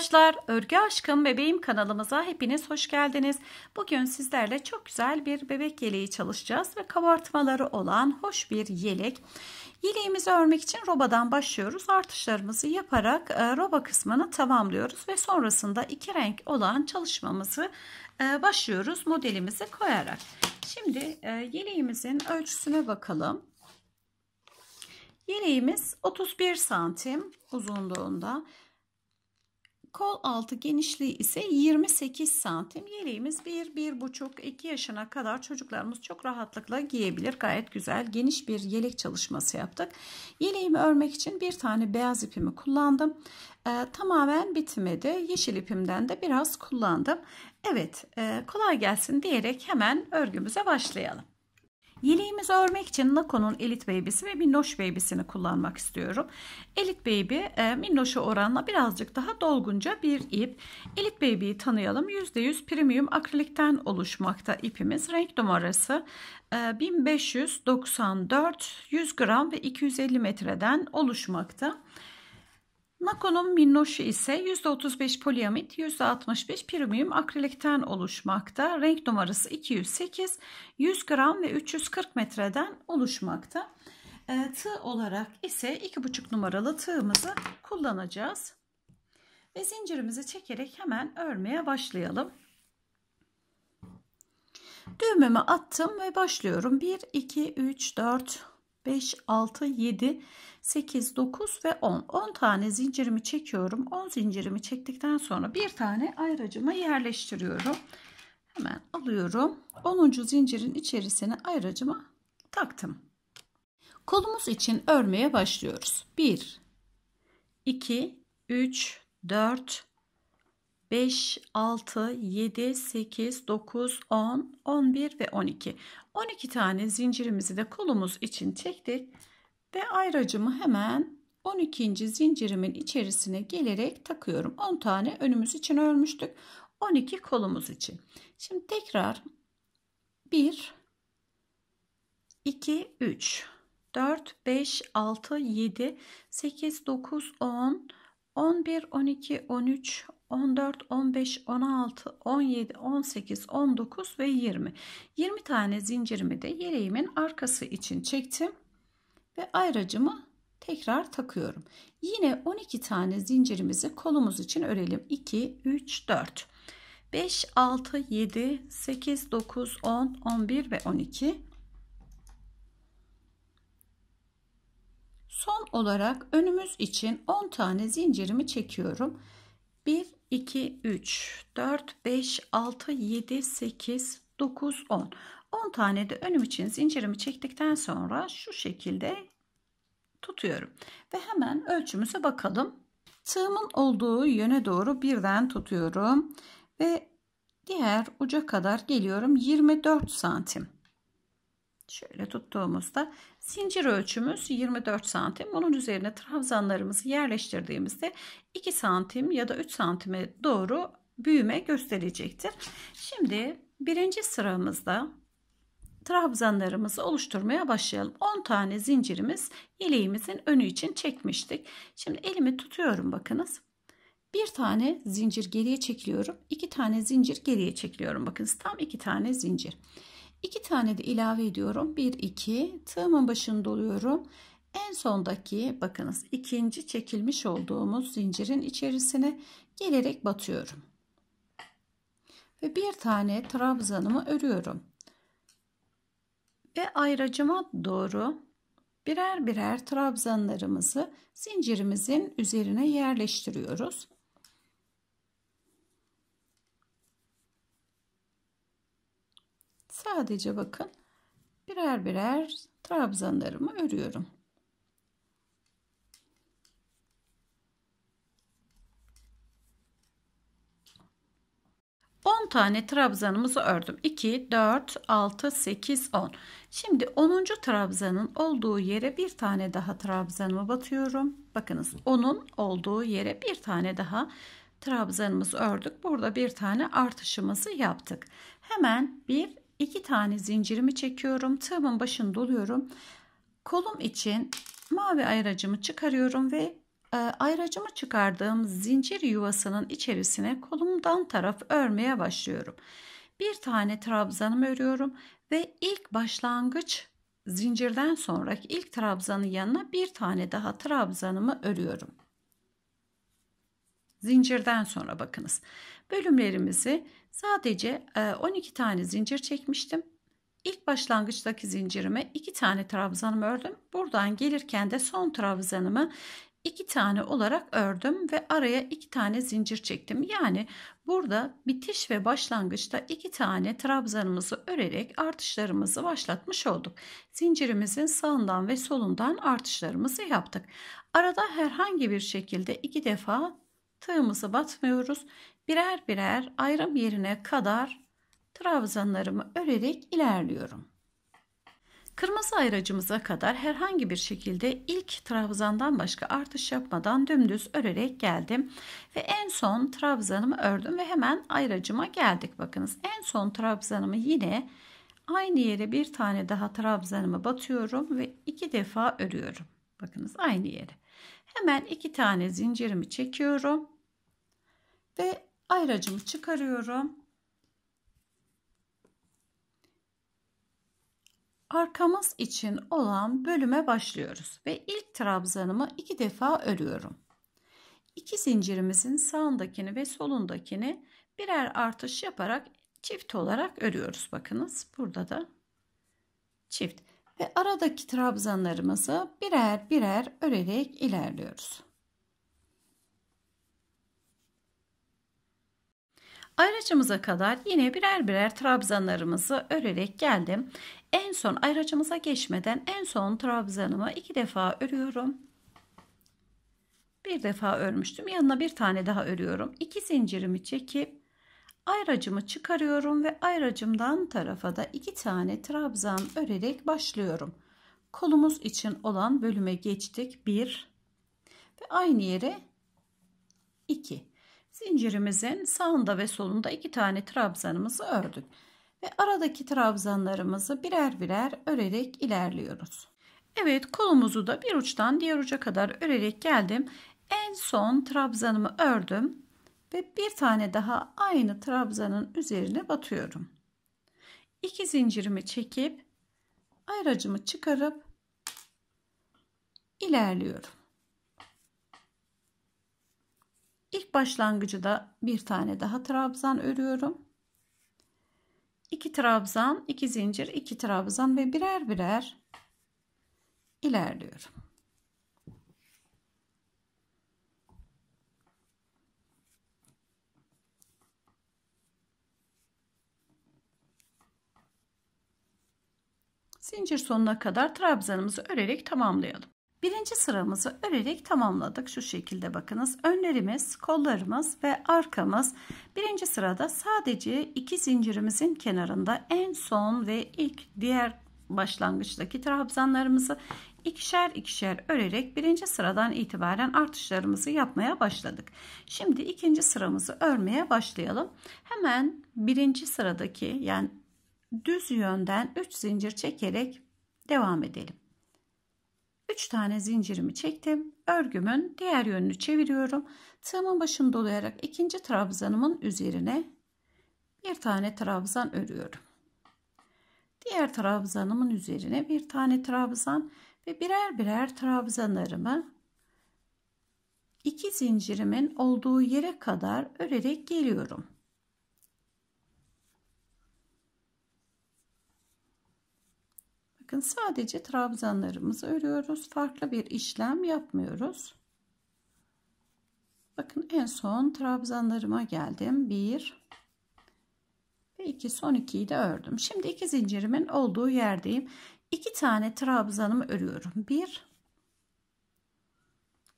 arkadaşlar, Örgü Aşkım Bebeğim kanalımıza hepiniz hoş geldiniz. Bugün sizlerle çok güzel bir bebek yeleği çalışacağız ve kabartmaları olan hoş bir yelek. Yeleğimizi örmek için robadan başlıyoruz. Artışlarımızı yaparak e, roba kısmını tamamlıyoruz ve sonrasında iki renk olan çalışmamızı e, başlıyoruz modelimizi koyarak. Şimdi e, yeleğimizin ölçüsüne bakalım. Yeleğimiz 31 santim uzunluğunda. Kol altı genişliği ise 28 santim. Yeleğimiz 1-1,5 2 yaşına kadar çocuklarımız çok rahatlıkla giyebilir. Gayet güzel geniş bir yelek çalışması yaptık. Yeleğimi örmek için bir tane beyaz ipimi kullandım. Ee, tamamen bitmedi. Yeşil ipimden de biraz kullandım. Evet e, kolay gelsin diyerek hemen örgümüze başlayalım. Yeleğimizi örmek için Nako'nun Elite Baby'si ve Minnoş Baby'sini kullanmak istiyorum. Elite Baby e, Minnoş'a oranla birazcık daha dolgunca bir ip. Elite Baby'yi tanıyalım. %100 premium akrilikten oluşmakta ipimiz. Renk numarası 1594 e, 100 gram ve 250 metreden oluşmakta. Makonun minnoşu ise %35 poliamit, %65 pirumium akrilikten oluşmakta. Renk numarası 208, 100 gram ve 340 metreden oluşmakta. E, tığ olarak ise 2,5 numaralı tığımızı kullanacağız. Ve zincirimizi çekerek hemen örmeye başlayalım. Düğümümü attım ve başlıyorum. 1, 2, 3, 4, 5, 6, 7, 8, 9 ve 10. 10 tane zincirimi çekiyorum. 10 zincirimi çektikten sonra bir tane ayracıma yerleştiriyorum. Hemen alıyorum. 10. zincirin içerisine ayracıma taktım. Kolumuz için örmeye başlıyoruz. 1, 2, 3, 4, 5, 6, 7, 8, 9, 10, 11 ve 12. 12 tane zincirimizi de kolumuz için çektik ve ayracımı hemen 12. zincirimin içerisine gelerek takıyorum. 10 tane önümüz için örmüştük. 12 kolumuz için. Şimdi tekrar 1 2 3 4 5 6 7 8 9 10 11, 12, 13, 14, 15, 16, 17, 18, 19 ve 20. 20 tane zincirimi de yeleğimin arkası için çektim ve ayracımı tekrar takıyorum. Yine 12 tane zincirimizi kolumuz için örelim. 2, 3, 4, 5, 6, 7, 8, 9, 10, 11 ve 12. Son olarak önümüz için 10 tane zincirimi çekiyorum. 1, 2, 3, 4, 5, 6, 7, 8, 9, 10. 10 tane de önüm için zincirimi çektikten sonra şu şekilde tutuyorum. Ve hemen ölçümüze bakalım. Tığımın olduğu yöne doğru birden tutuyorum. Ve diğer uca kadar geliyorum. 24 santim. Şöyle tuttuğumuzda zincir ölçümüz 24 santim. Bunun üzerine trabzanlarımızı yerleştirdiğimizde 2 santim ya da 3 santime doğru büyüme gösterecektir. Şimdi birinci sıramızda trabzanlarımızı oluşturmaya başlayalım. 10 tane zincirimiz yeleğimizin önü için çekmiştik. Şimdi elimi tutuyorum bakınız. Bir tane zincir geriye çekiliyorum. iki tane zincir geriye çekiliyorum. Bakınız tam iki tane zincir. 2 tane de ilave ediyorum. 1 2 tığımın başını doluyorum. En sondaki bakınız ikinci çekilmiş olduğumuz zincirin içerisine gelerek batıyorum. Ve bir tane trabzanımı örüyorum. Ve ayracıma doğru birer birer trabzanlarımızı zincirimizin üzerine yerleştiriyoruz. Sadece bakın birer birer trabzanlarımı örüyorum. tane trabzanımızı ördüm. 2, 4, 6, 8, 10. Şimdi 10. trabzanın olduğu yere bir tane daha trabzanımı batıyorum. Bakınız onun olduğu yere bir tane daha trabzanımızı ördük. Burada bir tane artışımızı yaptık. Hemen 1, 2 tane zincirimi çekiyorum. Tığımın başını doluyorum. Kolum için mavi ayracımı çıkarıyorum ve e, ayracımı çıkardığım zincir yuvasının içerisine kolumdan taraf örmeye başlıyorum. Bir tane trabzanımı örüyorum ve ilk başlangıç zincirden sonraki ilk trabzanın yanına bir tane daha trabzanımı örüyorum. Zincirden sonra bakınız. Bölümlerimizi Sadece 12 e, tane zincir çekmiştim. İlk başlangıçtaki zincirime 2 tane trabzanımı ördüm. Buradan gelirken de son trabzanımı 2 tane olarak ördüm ve araya 2 tane zincir çektim. Yani burada bitiş ve başlangıçta 2 tane trabzanımızı örerek artışlarımızı başlatmış olduk. Zincirimizin sağından ve solundan artışlarımızı yaptık. Arada herhangi bir şekilde 2 defa tığımızı batmıyoruz. Birer birer ayrım yerine kadar trabzanlarımı örerek ilerliyorum. Kırmızı ayracımıza kadar herhangi bir şekilde ilk trabzandan başka artış yapmadan dümdüz örerek geldim. Ve en son trabzanımı ördüm ve hemen ayracıma geldik. Bakınız en son trabzanımı yine aynı yere bir tane daha trabzanımı batıyorum ve iki defa örüyorum. Bakınız aynı yere. Hemen iki tane zincirimi çekiyorum. Ve ayracımı çıkarıyorum. Arkamız için olan bölüme başlıyoruz ve ilk trabzanımı iki defa örüyorum. İki zincirimizin sağındakini ve solundakini birer artış yaparak çift olarak örüyoruz. Bakınız burada da çift ve aradaki trabzanlarımızı birer birer örerek ilerliyoruz. Ayracımıza kadar yine birer birer trabzanlarımızı örerek geldim. En son ayracımıza geçmeden en son trabzanımı iki defa örüyorum. Bir defa örmüştüm. Yanına bir tane daha örüyorum. İki zincirimi çekip Ayracımı çıkarıyorum ve ayracımdan tarafa da iki tane trabzan örerek başlıyorum. Kolumuz için olan bölüme geçtik. 1 ve aynı yere 2. Zincirimizin sağında ve solunda iki tane trabzanımızı ördük. Ve aradaki trabzanlarımızı birer birer örerek ilerliyoruz. Evet kolumuzu da bir uçtan diğer uca kadar örerek geldim. En son trabzanımı ördüm ve bir tane daha aynı trabzanın üzerine batıyorum. İki zincirimi çekip ayracımı çıkarıp ilerliyorum. İlk başlangıcı da bir tane daha trabzan örüyorum. İki trabzan, iki zincir, iki trabzan ve birer birer ilerliyorum. Zincir sonuna kadar trabzanımızı örerek tamamlayalım. Birinci sıramızı örerek tamamladık. Şu şekilde bakınız. Önlerimiz, kollarımız ve arkamız birinci sırada sadece iki zincirimizin kenarında en son ve ilk diğer başlangıçtaki trabzanlarımızı ikişer ikişer örerek birinci sıradan itibaren artışlarımızı yapmaya başladık. Şimdi ikinci sıramızı örmeye başlayalım. Hemen birinci sıradaki yani düz yönden 3 zincir çekerek devam edelim. 3 tane zincirimi çektim. Örgümün diğer yönünü çeviriyorum. Tığımın başını dolayarak ikinci trabzanımın üzerine bir tane trabzan örüyorum. Diğer trabzanımın üzerine bir tane trabzan ve birer birer trabzanlarımı iki zincirimin olduğu yere kadar örerek geliyorum. bakın sadece trabzanlarımızı örüyoruz. Farklı bir işlem yapmıyoruz. Bakın en son trabzanlarıma geldim. Bir ve iki son 2'yi de ördüm. Şimdi iki zincirimin olduğu yerdeyim. 2 tane trabzanımı örüyorum. Bir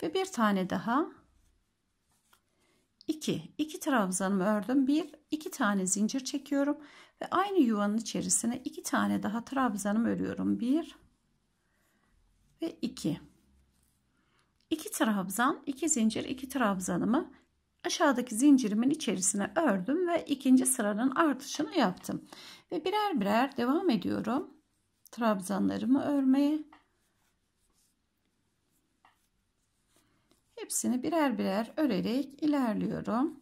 ve bir tane daha 2. 2 trabzanımı ördüm. Bir. 2 tane zincir çekiyorum. Ve aynı yuvanın içerisine iki tane daha trabzanım örüyorum. Bir ve iki. iki trabzan, iki zincir, iki trabzanımı aşağıdaki zincirimin içerisine ördüm ve ikinci sıranın artışını yaptım. Ve birer birer devam ediyorum. Trabzanlarımı örmeye. Hepsini birer birer örerek ilerliyorum.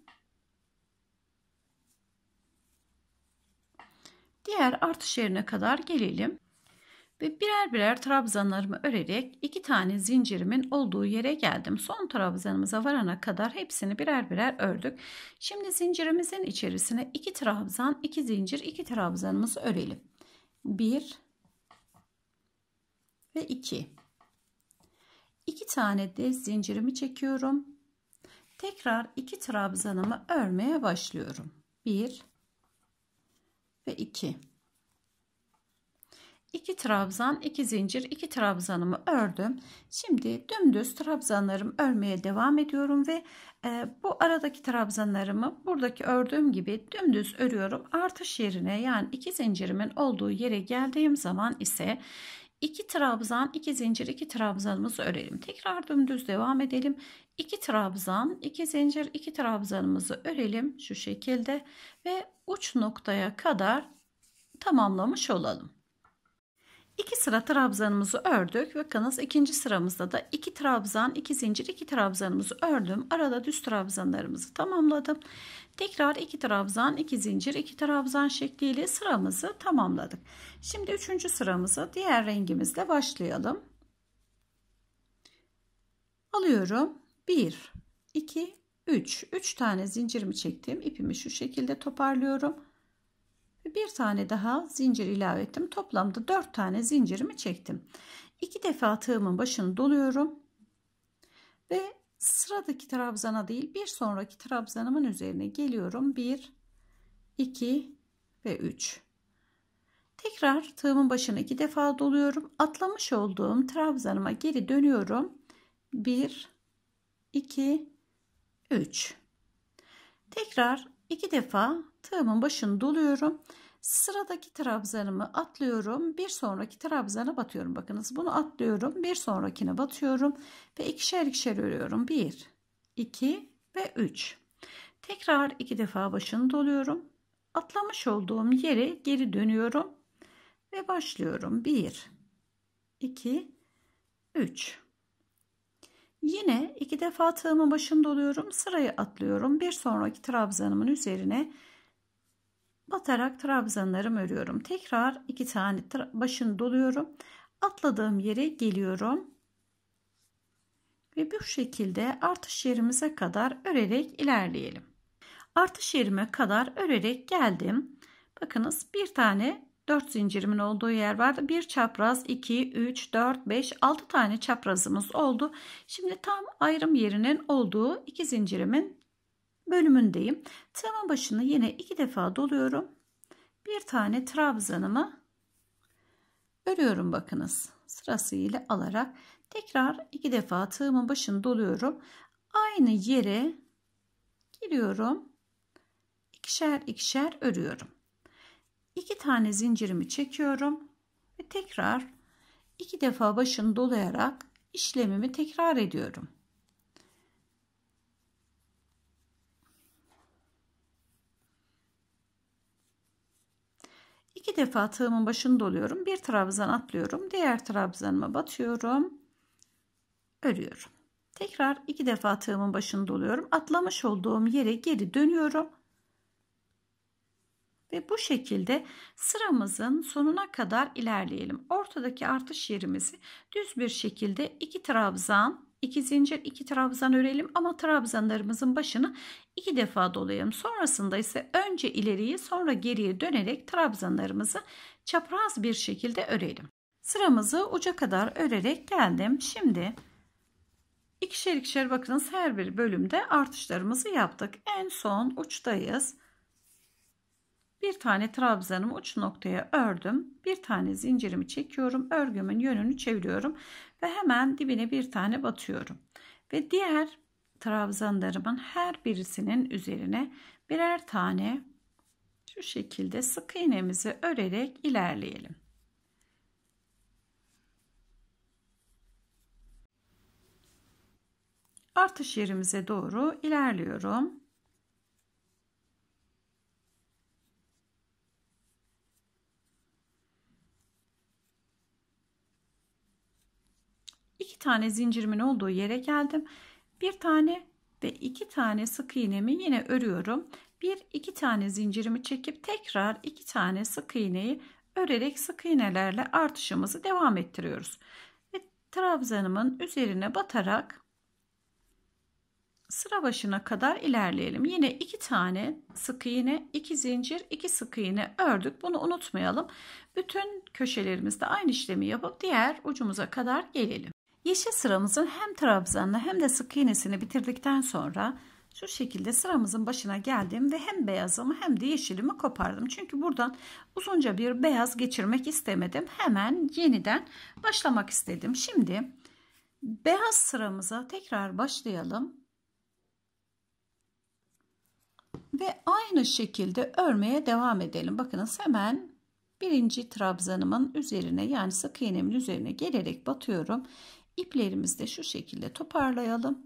Diğer artış yerine kadar gelelim. Ve birer birer trabzanlarımı örerek iki tane zincirimin olduğu yere geldim. Son trabzanımıza varana kadar hepsini birer birer ördük. Şimdi zincirimizin içerisine iki trabzan, iki zincir, iki trabzanımızı örelim. 1 ve 2. 2 tane de zincirimi çekiyorum. Tekrar iki trabzanımı örmeye başlıyorum. 1 ve 2. 2 trabzan, 2 zincir, 2 trabzanımı ördüm. Şimdi dümdüz trabzanlarımı örmeye devam ediyorum ve e, bu aradaki trabzanlarımı buradaki ördüğüm gibi dümdüz örüyorum. Artış yerine yani 2 zincirimin olduğu yere geldiğim zaman ise 2 trabzan, 2 zincir, 2 trabzanımızı örelim. Tekrar dümdüz devam edelim. 2 trabzan, 2 zincir, 2 trabzanımızı örelim şu şekilde ve uç noktaya kadar tamamlamış olalım. 2 sıra trabzanımızı ördük. Bakınız ikinci sıramızda da 2 trabzan, 2 zincir, 2 trabzanımızı ördüm. Arada düz trabzanlarımızı tamamladım. Tekrar iki trabzan, iki zincir, iki trabzan şekliyle sıramızı tamamladık. Şimdi üçüncü sıramızı diğer rengimizle başlayalım. Alıyorum 1, 2, 3. 3 tane zincirimi çektim. İpimi şu şekilde toparlıyorum. Bir tane daha zincir ilave ettim. Toplamda 4 tane zincirimi çektim. 2 defa tığımın başını doluyorum. Ve sıradaki trabzana değil bir sonraki trabzanımın üzerine geliyorum 1 2 ve 3 tekrar tığımın başına iki defa doluyorum atlamış olduğum trabzanıma geri dönüyorum 1 2 3 tekrar iki defa tığımın başını doluyorum Sıradaki trabzanımı atlıyorum. Bir sonraki trabzana batıyorum. Bakınız bunu atlıyorum. Bir sonrakine batıyorum. Ve ikişer ikişer örüyorum. 1, 2 ve 3. Tekrar iki defa başını doluyorum. Atlamış olduğum yere geri dönüyorum. Ve başlıyorum. 1, 2, 3. Yine iki defa tığımın başını doluyorum. Sırayı atlıyorum. Bir sonraki trabzanımın üzerine batarak trabzanlarımı örüyorum. Tekrar iki tane başını doluyorum. Atladığım yere geliyorum. Ve bu şekilde artış yerimize kadar örerek ilerleyelim. Artış yerime kadar örerek geldim. Bakınız bir tane 4 zincirimin olduğu yer vardı. Bir çapraz, 2, 3, 4, 5, 6 tane çaprazımız oldu. Şimdi tam ayrım yerinin olduğu iki zincirimin bölümündeyim. Tığımın başını yine iki defa doluyorum. Bir tane trabzanımı örüyorum bakınız. Sırasıyla alarak tekrar iki defa tığımın başını doluyorum. Aynı yere giriyorum. İkişer ikişer örüyorum. İki tane zincirimi çekiyorum ve tekrar iki defa başını dolayarak işlemimi tekrar ediyorum. İki defa tığımın başını doluyorum. Bir trabzan atlıyorum. Diğer trabzanıma batıyorum. Örüyorum. Tekrar iki defa tığımın başını doluyorum. Atlamış olduğum yere geri dönüyorum. Ve bu şekilde sıramızın sonuna kadar ilerleyelim. Ortadaki artış yerimizi düz bir şekilde iki trabzan 2 zincir iki trabzan örelim ama trabzanlarımızın başını iki defa dolayalım. Sonrasında ise önce ileriye sonra geriye dönerek trabzanlarımızı çapraz bir şekilde örelim. Sıramızı uca kadar örerek geldim. Şimdi ikişer ikişer bakınız her bir bölümde artışlarımızı yaptık. En son uçtayız. Bir tane trabzanımı uç noktaya ördüm. Bir tane zincirimi çekiyorum. Örgümün yönünü çeviriyorum. Ve hemen dibine bir tane batıyorum. Ve diğer trabzanlarımın her birisinin üzerine birer tane şu şekilde sık iğnemizi örerek ilerleyelim. Artış yerimize doğru ilerliyorum. tane zincirimin olduğu yere geldim. Bir tane ve iki tane sık iğnemi yine örüyorum. Bir iki tane zincirimi çekip tekrar iki tane sık iğneyi örerek sık iğnelerle artışımızı devam ettiriyoruz. Ve trabzanımın üzerine batarak sıra başına kadar ilerleyelim. Yine iki tane sık iğne, iki zincir, iki sık iğne ördük. Bunu unutmayalım. Bütün köşelerimizde aynı işlemi yapıp diğer ucumuza kadar gelelim. Yeşil sıramızın hem trabzanını hem de sık iğnesini bitirdikten sonra şu şekilde sıramızın başına geldim ve hem beyazımı hem de yeşilimi kopardım. Çünkü buradan uzunca bir beyaz geçirmek istemedim. Hemen yeniden başlamak istedim. Şimdi beyaz sıramıza tekrar başlayalım. Ve aynı şekilde örmeye devam edelim. Bakınız hemen birinci trabzanımın üzerine yani sık iğnemin üzerine gelerek batıyorum. İplerimizi de şu şekilde toparlayalım.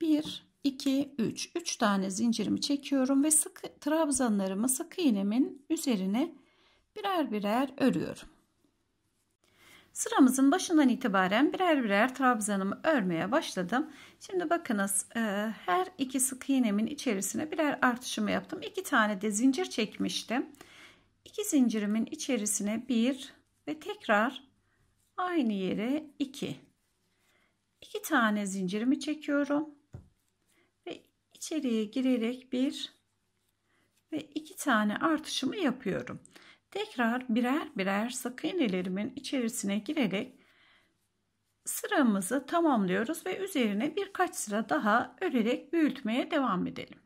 1, 2, 3. 3 tane zincirimi çekiyorum ve sıkı trabzanlarımı sık iğnemin üzerine birer birer örüyorum. Sıramızın başından itibaren birer birer trabzanımı örmeye başladım. Şimdi bakınız e, her iki sık iğnemin içerisine birer artışımı yaptım. İki tane de zincir çekmiştim. İki zincirimin içerisine bir ve tekrar aynı yere 2 2 tane zincirimi çekiyorum ve içeriye girerek bir ve iki tane artışımı yapıyorum tekrar birer birer sık iğnelerimin içerisine girerek sıramızı tamamlıyoruz ve üzerine birkaç sıra daha örerek büyütmeye devam edelim.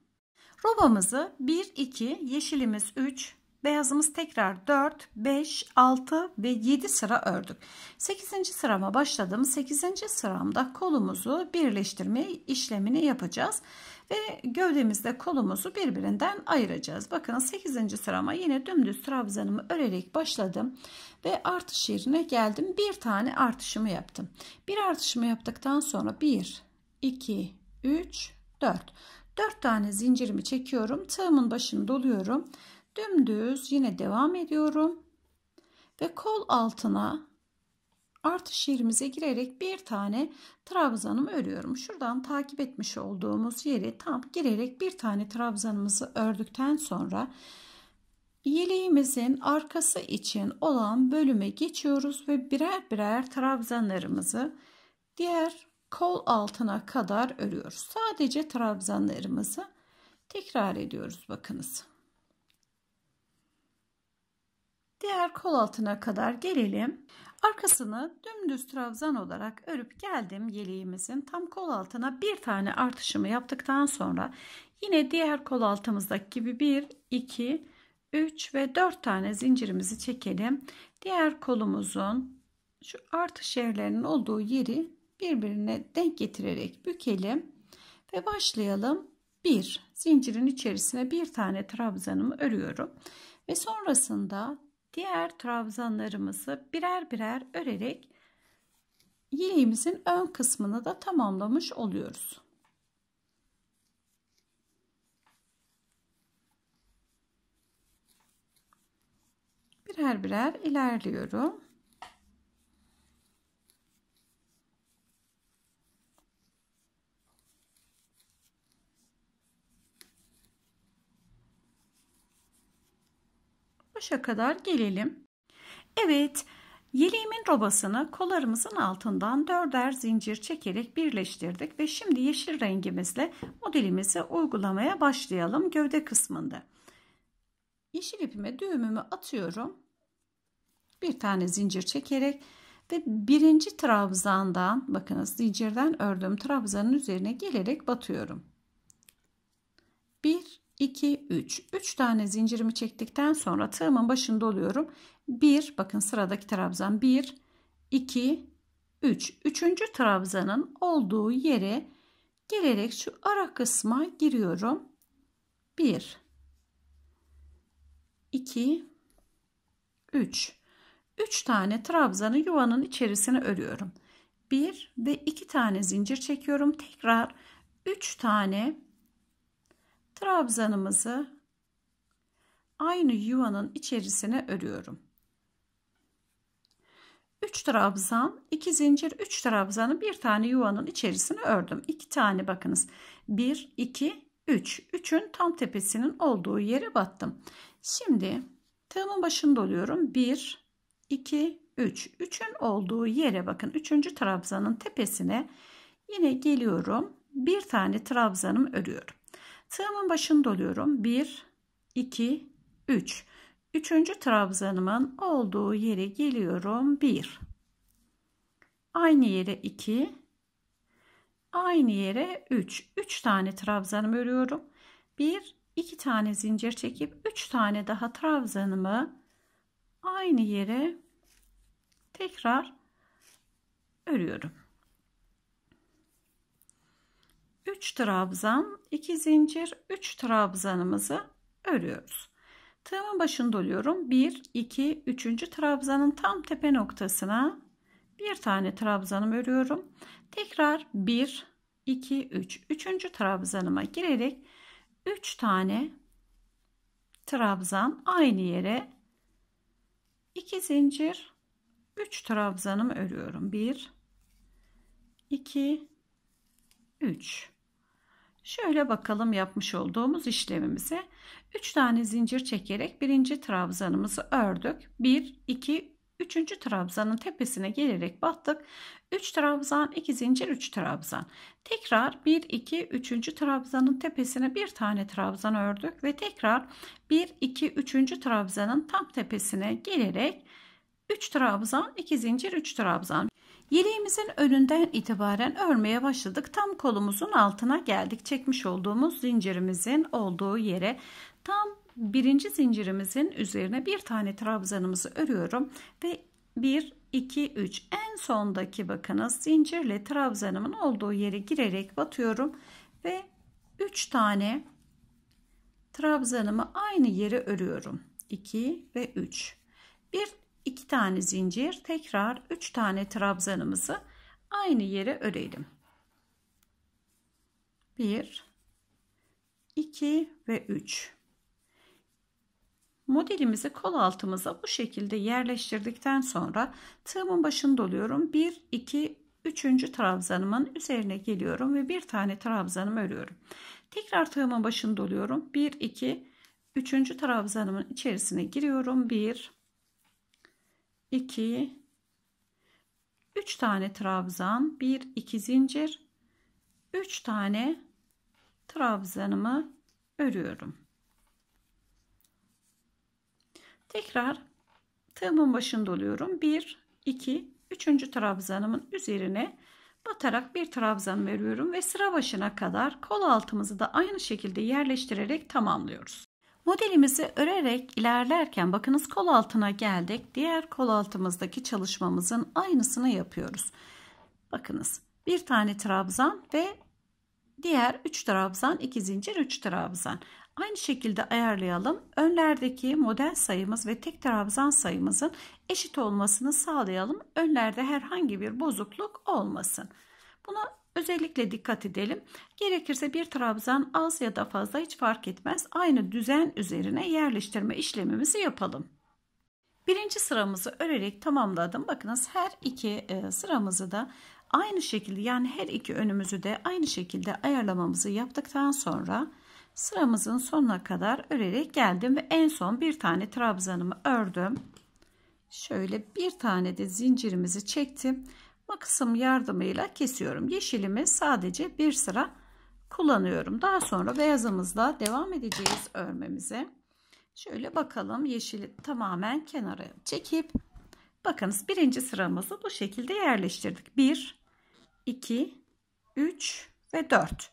Robamızı 1 2 yeşilimiz 3 Beyazımız tekrar 4, 5, 6 ve 7 sıra ördük. 8. sırama başladım. 8. sıramda kolumuzu birleştirme işlemini yapacağız. Ve gövdemizde kolumuzu birbirinden ayıracağız. Bakın 8. sırama yine dümdüz trabzanımı örerek başladım. Ve artış yerine geldim. Bir tane artışımı yaptım. Bir artışımı yaptıktan sonra 1, 2, 3, 4. 4 tane zincirimi çekiyorum. Tığımın başını doluyorum dümdüz yine devam ediyorum. Ve kol altına artış yerimize girerek bir tane trabzanımı örüyorum. Şuradan takip etmiş olduğumuz yeri tam girerek bir tane trabzanımızı ördükten sonra yeleğimizin arkası için olan bölüme geçiyoruz ve birer birer trabzanlarımızı diğer kol altına kadar örüyoruz. Sadece trabzanlarımızı tekrar ediyoruz bakınız. Diğer kol altına kadar gelelim. Arkasını dümdüz trabzan olarak örüp geldim yeleğimizin tam kol altına bir tane artışımı yaptıktan sonra yine diğer kol altımızdaki gibi 1, 2, 3 ve 4 tane zincirimizi çekelim. Diğer kolumuzun şu artış yerlerinin olduğu yeri birbirine denk getirerek bükelim ve başlayalım. 1 zincirin içerisine bir tane trabzanımı örüyorum ve sonrasında diğer trabzanlarımızı birer birer örerek yeleğimizin ön kısmını da tamamlamış oluyoruz. Birer birer ilerliyorum. Başa kadar gelelim. Evet, yeleğimin robasını kollarımızın altından dörder zincir çekerek birleştirdik ve şimdi yeşil rengimizle modelimizi uygulamaya başlayalım gövde kısmında. Yeşil ipime düğümümü atıyorum. Bir tane zincir çekerek ve birinci trabzandan bakınız zincirden ördüğüm trabzanın üzerine gelerek batıyorum. 1 2, 3. 3 tane zincirimi çektikten sonra tığımın başında oluyorum. 1, bakın sıradaki trabzan 1, 2, 3. Üçüncü trabzanın olduğu yere gelerek şu ara kısma giriyorum. 1, 2, 3. 3 tane trabzanı yuvanın içerisine örüyorum. 1 ve 2 tane zincir çekiyorum. Tekrar 3 tane trabzanımızı aynı yuvanın içerisine örüyorum. 3 trabzan, 2 zincir, 3 trabzanı bir tane yuvanın içerisine ördüm. 2 tane bakınız. 1, 2, 3. 3'ün tam tepesinin olduğu yere battım. Şimdi tığımın başını doluyorum. 1, 2, 3. 3'ün olduğu yere bakın. 3. trabzanın tepesine yine geliyorum. Bir tane trabzanım örüyorum. Tığımın başını doluyorum. 1, 2, 3. Üçüncü trabzanımın olduğu yere geliyorum. 1. Aynı yere 2. Aynı yere 3. 3 tane trabzanımı örüyorum. 1, 2 tane zincir çekip 3 tane daha trabzanımı aynı yere tekrar örüyorum. 3 trabzan 2 zincir 3 trabzanımızı örüyoruz tığımın başını doluyorum 1 2 3. trabzanın tam tepe noktasına bir tane trabzanım örüyorum tekrar 1 2 3 3. trabzanıma girerek 3 tane trabzan aynı yere 2 zincir 3 trabzanımı örüyorum 1 2 3 Şöyle bakalım yapmış olduğumuz işlemimize. 3 tane zincir çekerek birinci trabzanımızı ördük. 1, 2, 3. trabzanın tepesine gelerek battık. 3 trabzan, 2 zincir, 3 trabzan. Tekrar 1, 2, 3. trabzanın tepesine bir tane trabzan ördük. Ve tekrar 1, 2, 3. trabzanın tam tepesine gelerek 3 trabzan, 2 zincir, 3 trabzan. Yeleğimizin önünden itibaren örmeye başladık. Tam kolumuzun altına geldik. Çekmiş olduğumuz zincirimizin olduğu yere tam birinci zincirimizin üzerine bir tane trabzanımızı örüyorum ve 1 2 3 en sondaki bakınız zincirle trabzanımın olduğu yere girerek batıyorum ve 3 tane trabzanımı aynı yere örüyorum. 2 ve 3. Bir 2 tane zincir tekrar 3 tane trabzanımızı aynı yere örelim. 1 2 ve 3 Modelimizi kol altımıza bu şekilde yerleştirdikten sonra tığımın başını doluyorum. 1 2 3. trabzanımın üzerine geliyorum ve bir tane trabzanımı örüyorum. Tekrar tığımın başını doluyorum. 1 2 3. trabzanımın içerisine giriyorum. 1 2 3 tane trabzan, 1 2 zincir, 3 tane trabzanımı örüyorum. Tekrar tığımın başında oluyorum. 1 2 3. trabzanımın üzerine batarak bir trabzan veriyorum ve sıra başına kadar kol altımızı da aynı şekilde yerleştirerek tamamlıyoruz. Modelimizi örerek ilerlerken bakınız kol altına geldik. Diğer kol altımızdaki çalışmamızın aynısını yapıyoruz. Bakınız bir tane trabzan ve diğer 3 trabzan 2 zincir 3 trabzan. Aynı şekilde ayarlayalım. Önlerdeki model sayımız ve tek trabzan sayımızın eşit olmasını sağlayalım. Önlerde herhangi bir bozukluk olmasın. Bunu Özellikle dikkat edelim. Gerekirse bir trabzan az ya da fazla hiç fark etmez. Aynı düzen üzerine yerleştirme işlemimizi yapalım. Birinci sıramızı örerek tamamladım. Bakınız her iki e, sıramızı da aynı şekilde yani her iki önümüzü de aynı şekilde ayarlamamızı yaptıktan sonra sıramızın sonuna kadar örerek geldim ve en son bir tane trabzanımı ördüm. Şöyle bir tane de zincirimizi çektim makasım yardımıyla kesiyorum. Yeşilimi sadece bir sıra kullanıyorum. Daha sonra beyazımızla devam edeceğiz örmemize. Şöyle bakalım yeşili tamamen kenara çekip bakınız birinci sıramızı bu şekilde yerleştirdik. 1, 2, 3 ve 4.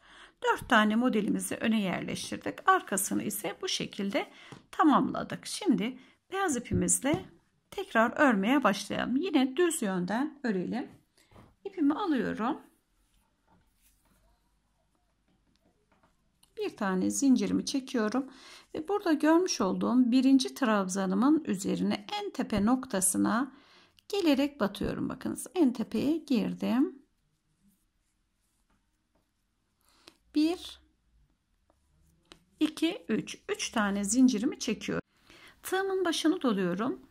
4 tane modelimizi öne yerleştirdik. Arkasını ise bu şekilde tamamladık. Şimdi beyaz ipimizle tekrar örmeye başlayalım. Yine düz yönden örelim ipimi alıyorum. Bir tane zincirimi çekiyorum ve burada görmüş olduğum birinci trabzanımın üzerine en tepe noktasına gelerek batıyorum. Bakınız en tepeye girdim. Bir, iki, üç. Üç tane zincirimi çekiyorum. Tığımın başını doluyorum.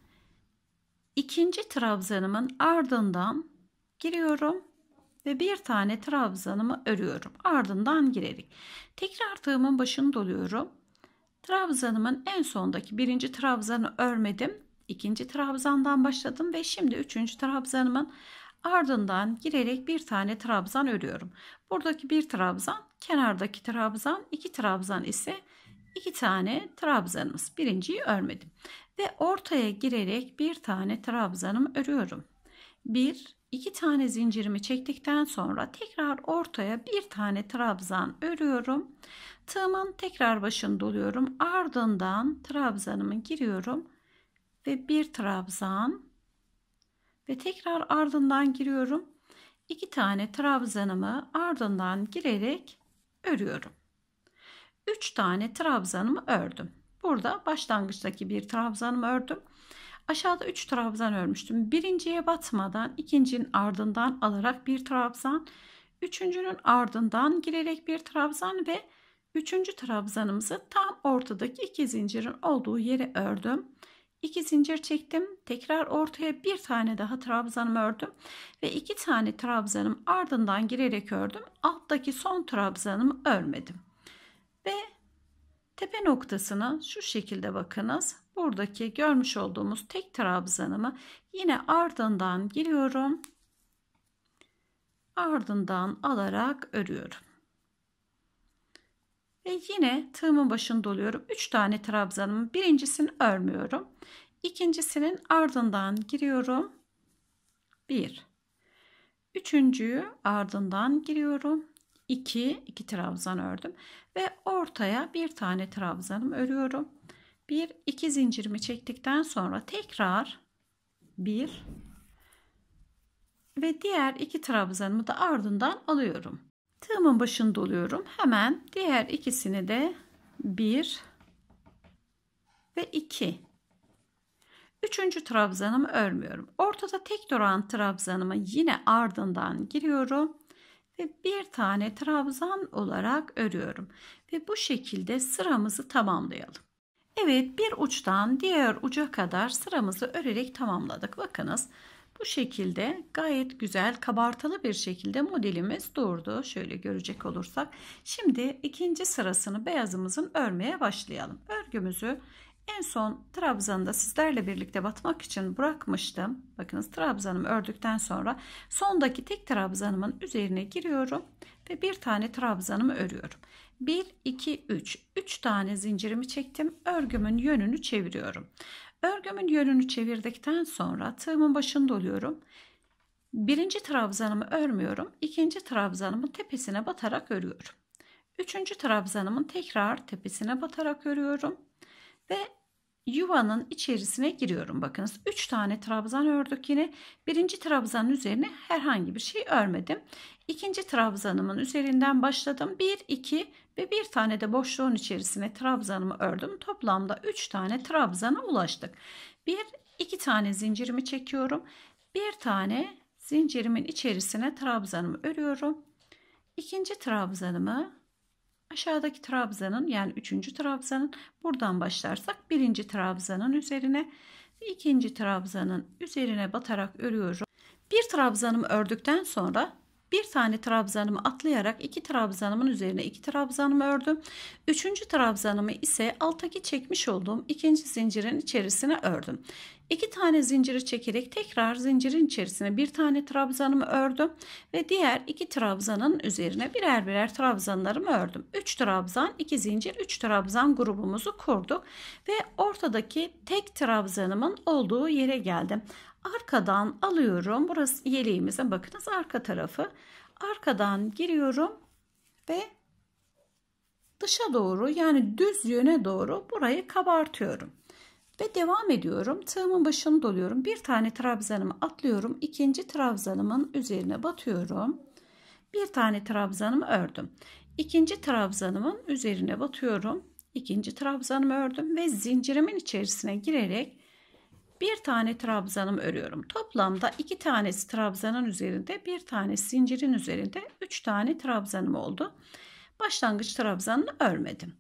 ikinci trabzanımın ardından giriyorum ve bir tane trabzanımı örüyorum. Ardından girerek tekrar tığımın başını doluyorum. Trabzanımın en sondaki birinci trabzanı örmedim. ikinci trabzandan başladım ve şimdi üçüncü trabzanımın ardından girerek bir tane trabzan örüyorum. Buradaki bir trabzan, kenardaki trabzan, iki trabzan ise iki tane trabzanımız. Birinciyi örmedim ve ortaya girerek bir tane trabzanımı örüyorum. 1 iki tane zincirimi çektikten sonra tekrar ortaya bir tane trabzan örüyorum. Tığımın tekrar başını doluyorum. Ardından trabzanımı giriyorum ve bir trabzan ve tekrar ardından giriyorum. iki tane trabzanımı ardından girerek örüyorum. 3 tane trabzanımı ördüm. Burada başlangıçtaki bir trabzanımı ördüm. Aşağıda 3 trabzan örmüştüm. Birinciye batmadan ikincinin ardından alarak bir trabzan. Üçüncünün ardından girerek bir trabzan ve üçüncü trabzanımızı tam ortadaki iki zincirin olduğu yere ördüm. İki zincir çektim. Tekrar ortaya bir tane daha trabzanımı ördüm. Ve iki tane trabzanım ardından girerek ördüm. Alttaki son trabzanımı örmedim. Ve tepe noktasına şu şekilde bakınız buradaki görmüş olduğumuz tek trabzanımı yine ardından giriyorum. Ardından alarak örüyorum. Ve yine tığımın başını doluyorum. 3 tane trabzanımı birincisini örmüyorum. İkincisinin ardından giriyorum. 1. Üçüncüyü ardından giriyorum. 2 2 trabzan ördüm ve ortaya bir tane trabzanım örüyorum bir iki zincirimi çektikten sonra tekrar bir ve diğer iki trabzanımı da ardından alıyorum. Tığımın başını doluyorum. Hemen diğer ikisini de bir ve iki. Üçüncü trabzanımı örmüyorum. Ortada tek duran trabzanımı yine ardından giriyorum ve bir tane trabzan olarak örüyorum ve bu şekilde sıramızı tamamlayalım. Evet bir uçtan diğer uca kadar sıramızı örerek tamamladık. Bakınız bu şekilde gayet güzel kabartılı bir şekilde modelimiz durdu. Şöyle görecek olursak. Şimdi ikinci sırasını beyazımızın örmeye başlayalım. Örgümüzü en son trabzanı sizlerle birlikte batmak için bırakmıştım. Bakınız trabzanımı ördükten sonra sondaki tek trabzanımın üzerine giriyorum ve bir tane trabzanımı örüyorum. 1, 2, 3. 3 tane zincirimi çektim. Örgümün yönünü çeviriyorum. Örgümün yönünü çevirdikten sonra tığımın başını doluyorum. Birinci trabzanımı örmüyorum. ikinci trabzanımın tepesine batarak örüyorum. Üçüncü trabzanımın tekrar tepesine batarak örüyorum. Ve yuvanın içerisine giriyorum. Bakınız 3 tane trabzan ördük yine. Birinci trabzanın üzerine herhangi bir şey örmedim. İkinci trabzanımın üzerinden başladım. 1, 2, ve bir tane de boşluğun içerisine trabzanımı ördüm. Toplamda 3 tane trabzana ulaştık. Bir, iki tane zincirimi çekiyorum. Bir tane zincirimin içerisine trabzanımı örüyorum. İkinci trabzanımı aşağıdaki trabzanın yani üçüncü trabzanın buradan başlarsak birinci trabzanın üzerine ikinci trabzanın üzerine batarak örüyorum. Bir trabzanımı ördükten sonra bir tane trabzanımı atlayarak iki trabzanımın üzerine iki trabzanımı ördüm. Üçüncü trabzanımı ise alttaki çekmiş olduğum ikinci zincirin içerisine ördüm. İki tane zinciri çekerek tekrar zincirin içerisine bir tane trabzanımı ördüm ve diğer iki trabzanın üzerine birer birer trabzanlarımı ördüm. 3 trabzan, 2 zincir, 3 trabzan grubumuzu kurduk ve ortadaki tek trabzanımın olduğu yere geldim. Arkadan alıyorum. Burası yeleğimizin bakınız arka tarafı. Arkadan giriyorum ve dışa doğru yani düz yöne doğru burayı kabartıyorum. Ve devam ediyorum. Tığımın başını doluyorum. Bir tane trabzanımı atlıyorum. ikinci trabzanımın üzerine batıyorum. Bir tane trabzanımı ördüm. İkinci trabzanımın üzerine batıyorum. İkinci trabzanımı ördüm ve zincirimin içerisine girerek bir tane trabzanım örüyorum. Toplamda iki tanesi trabzanın üzerinde bir tane zincirin üzerinde üç tane trabzanım oldu. Başlangıç trabzanını örmedim.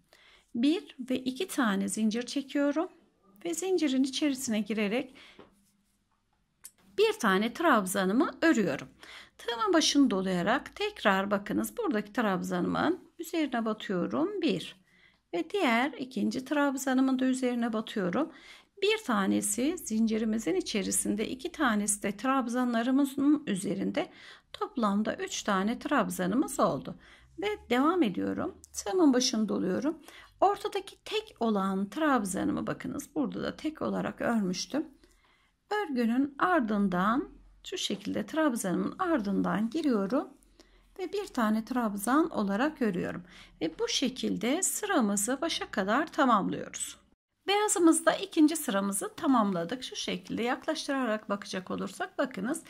Bir ve iki tane zincir çekiyorum ve zincirin içerisine girerek bir tane trabzanımı örüyorum. Tığımın başını dolayarak tekrar bakınız buradaki trabzanımın üzerine batıyorum. Bir ve diğer ikinci trabzanımın da üzerine batıyorum bir tanesi zincirimizin içerisinde iki tanesi de trabzanlarımızın üzerinde toplamda üç tane trabzanımız oldu. Ve devam ediyorum. Sıramın başını doluyorum. Ortadaki tek olan trabzanımı bakınız burada da tek olarak örmüştüm. Örgünün ardından şu şekilde trabzanımın ardından giriyorum ve bir tane trabzan olarak örüyorum. Ve bu şekilde sıramızı başa kadar tamamlıyoruz. Beyazımızda ikinci sıramızı tamamladık. Şu şekilde yaklaştırarak bakacak olursak bakınız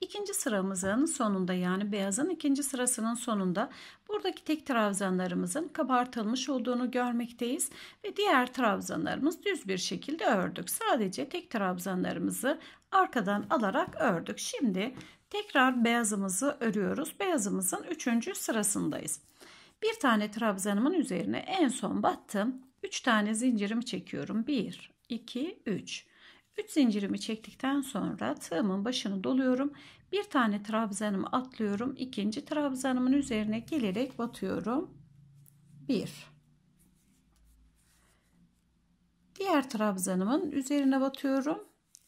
ikinci sıramızın sonunda yani beyazın ikinci sırasının sonunda buradaki tek trabzanlarımızın kabartılmış olduğunu görmekteyiz ve diğer trabzanlarımız düz bir şekilde ördük. Sadece tek trabzanlarımızı arkadan alarak ördük. Şimdi tekrar beyazımızı örüyoruz. Beyazımızın üçüncü sırasındayız. Bir tane trabzanımın üzerine en son battım 3 tane zincirimi çekiyorum. 1, 2, 3. 3 zincirimi çektikten sonra tığımın başını doluyorum. Bir tane trabzanımı atlıyorum. ikinci trabzanımın üzerine gelerek batıyorum. 1. Diğer trabzanımın üzerine batıyorum.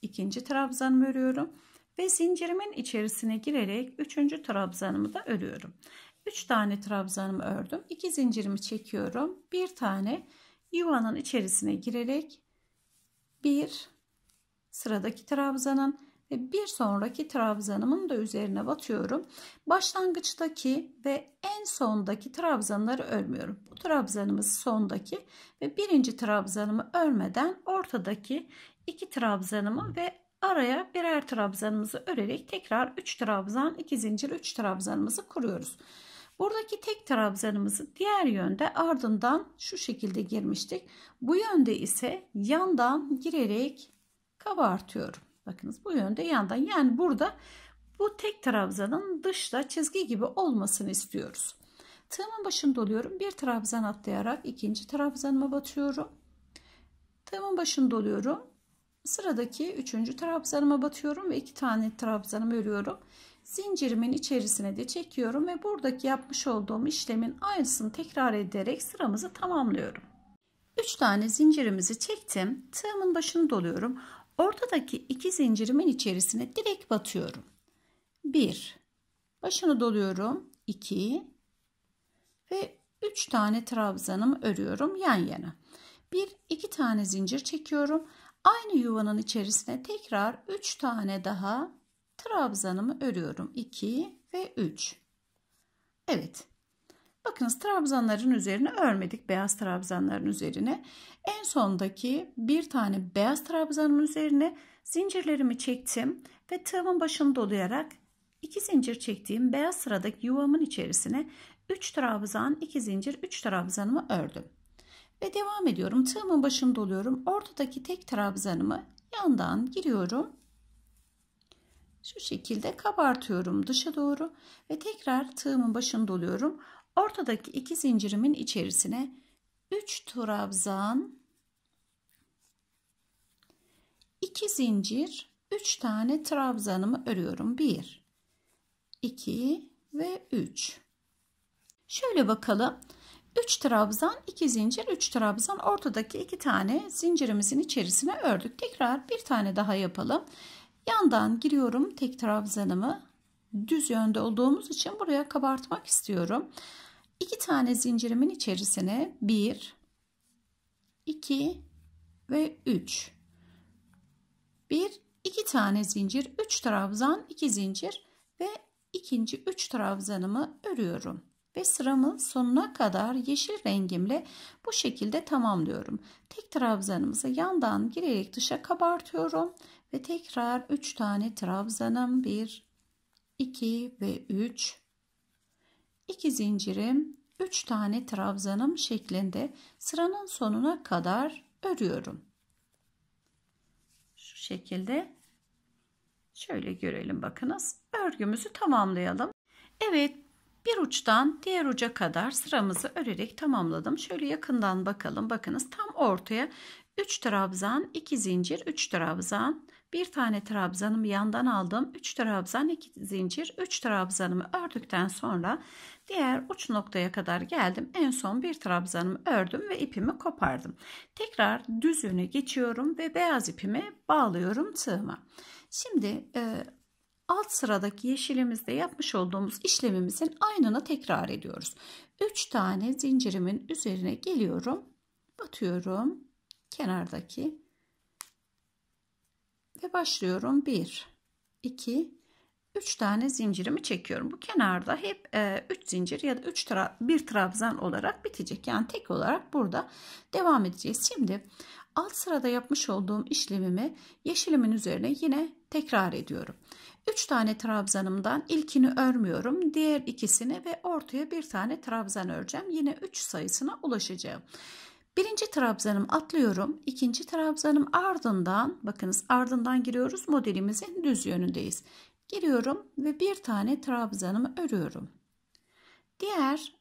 ikinci trabzanımı örüyorum. Ve zincirimin içerisine girerek üçüncü trabzanımı da örüyorum. 3 tane trabzanımı ördüm. 2 zincirimi çekiyorum. 1 tane trabzanımı yuvanın içerisine girerek bir sıradaki trabzanın ve bir sonraki trabzanımın da üzerine batıyorum. Başlangıçtaki ve en sondaki trabzanları örmüyorum. Bu trabzanımız sondaki ve birinci trabzanımı örmeden ortadaki iki trabzanımı ve araya birer trabzanımızı örerek tekrar 3 trabzan 2 zincir 3 trabzanımızı kuruyoruz. Buradaki tek trabzanımızı diğer yönde ardından şu şekilde girmiştik. Bu yönde ise yandan girerek kabartıyorum. Bakınız bu yönde yandan yani burada bu tek trabzanın dışta çizgi gibi olmasını istiyoruz. Tığımın başını doluyorum. Bir trabzan atlayarak ikinci trabzanıma batıyorum. Tığımın başını doluyorum. Sıradaki üçüncü trabzanıma batıyorum ve iki tane trabzanımı örüyorum zincirimin içerisine de çekiyorum ve buradaki yapmış olduğum işlemin aynısını tekrar ederek sıramızı tamamlıyorum. 3 tane zincirimizi çektim. Tığımın başını doluyorum. Ortadaki iki zincirimin içerisine direkt batıyorum. 1 başını doluyorum. 2 ve 3 tane trabzanımı örüyorum yan yana. 1 2 tane zincir çekiyorum. Aynı yuvanın içerisine tekrar 3 tane daha trabzanımı örüyorum. 2 ve 3. Evet. Bakınız trabzanların üzerine örmedik beyaz trabzanların üzerine. En sondaki bir tane beyaz trabzanın üzerine zincirlerimi çektim ve tığımın başını dolayarak iki zincir çektiğim beyaz sıradaki yuvamın içerisine 3 trabzan, 2 zincir, 3 trabzanımı ördüm. Ve devam ediyorum. Tığımın başını doluyorum. Ortadaki tek trabzanımı yandan giriyorum şu şekilde kabartıyorum dışa doğru ve tekrar tığımın başını doluyorum. Ortadaki iki zincirimin içerisine 3 trabzan 2 zincir 3 tane trabzanımı örüyorum. 1 2 ve 3. Şöyle bakalım. 3 trabzan 2 zincir 3 trabzan ortadaki 2 tane zincirimizin içerisine ördük. Tekrar bir tane daha yapalım. Yandan giriyorum tek trabzanımı. Düz yönde olduğumuz için buraya kabartmak istiyorum. 2 tane zincirimin içerisine 1 2 ve 3 1 2 tane zincir, 3 trabzan, 2 zincir ve ikinci 3 trabzanımı örüyorum ve sıramın sonuna kadar yeşil rengimle bu şekilde tamamlıyorum. Tek trabzanımızı yandan girerek dışa kabartıyorum ve tekrar 3 tane trabzanım. 1, 2 ve 3. 2 zincirim 3 tane trabzanım şeklinde sıranın sonuna kadar örüyorum. Şu şekilde şöyle görelim bakınız. Örgümüzü tamamlayalım. Evet bir uçtan diğer uca kadar sıramızı örerek tamamladım. Şöyle yakından bakalım. Bakınız tam ortaya 3 trabzan, 2 zincir, 3 trabzan bir tane trabzanımı yandan aldım. 3 trabzan 2 zincir 3 trabzanımı ördükten sonra diğer uç noktaya kadar geldim. En son bir trabzanımı ördüm ve ipimi kopardım. Tekrar düzünü geçiyorum ve beyaz ipimi bağlıyorum tığıma. Şimdi e, alt sıradaki yeşilimizde yapmış olduğumuz işlemimizin aynını tekrar ediyoruz. 3 tane zincirimin üzerine geliyorum. Batıyorum kenardaki ve başlıyorum. 1, 2, 3 tane zincirimi çekiyorum. Bu kenarda hep 3 e, üç zincir ya da 3 tra bir trabzan olarak bitecek. Yani tek olarak burada devam edeceğiz. Şimdi alt sırada yapmış olduğum işlemimi yeşilimin üzerine yine tekrar ediyorum. 3 tane trabzanımdan ilkini örmüyorum. Diğer ikisini ve ortaya bir tane trabzan öreceğim. Yine 3 sayısına ulaşacağım. Birinci trabzanım atlıyorum. ikinci trabzanım ardından bakınız ardından giriyoruz modelimizin düz yönündeyiz. Giriyorum ve bir tane trabzanımı örüyorum. Diğer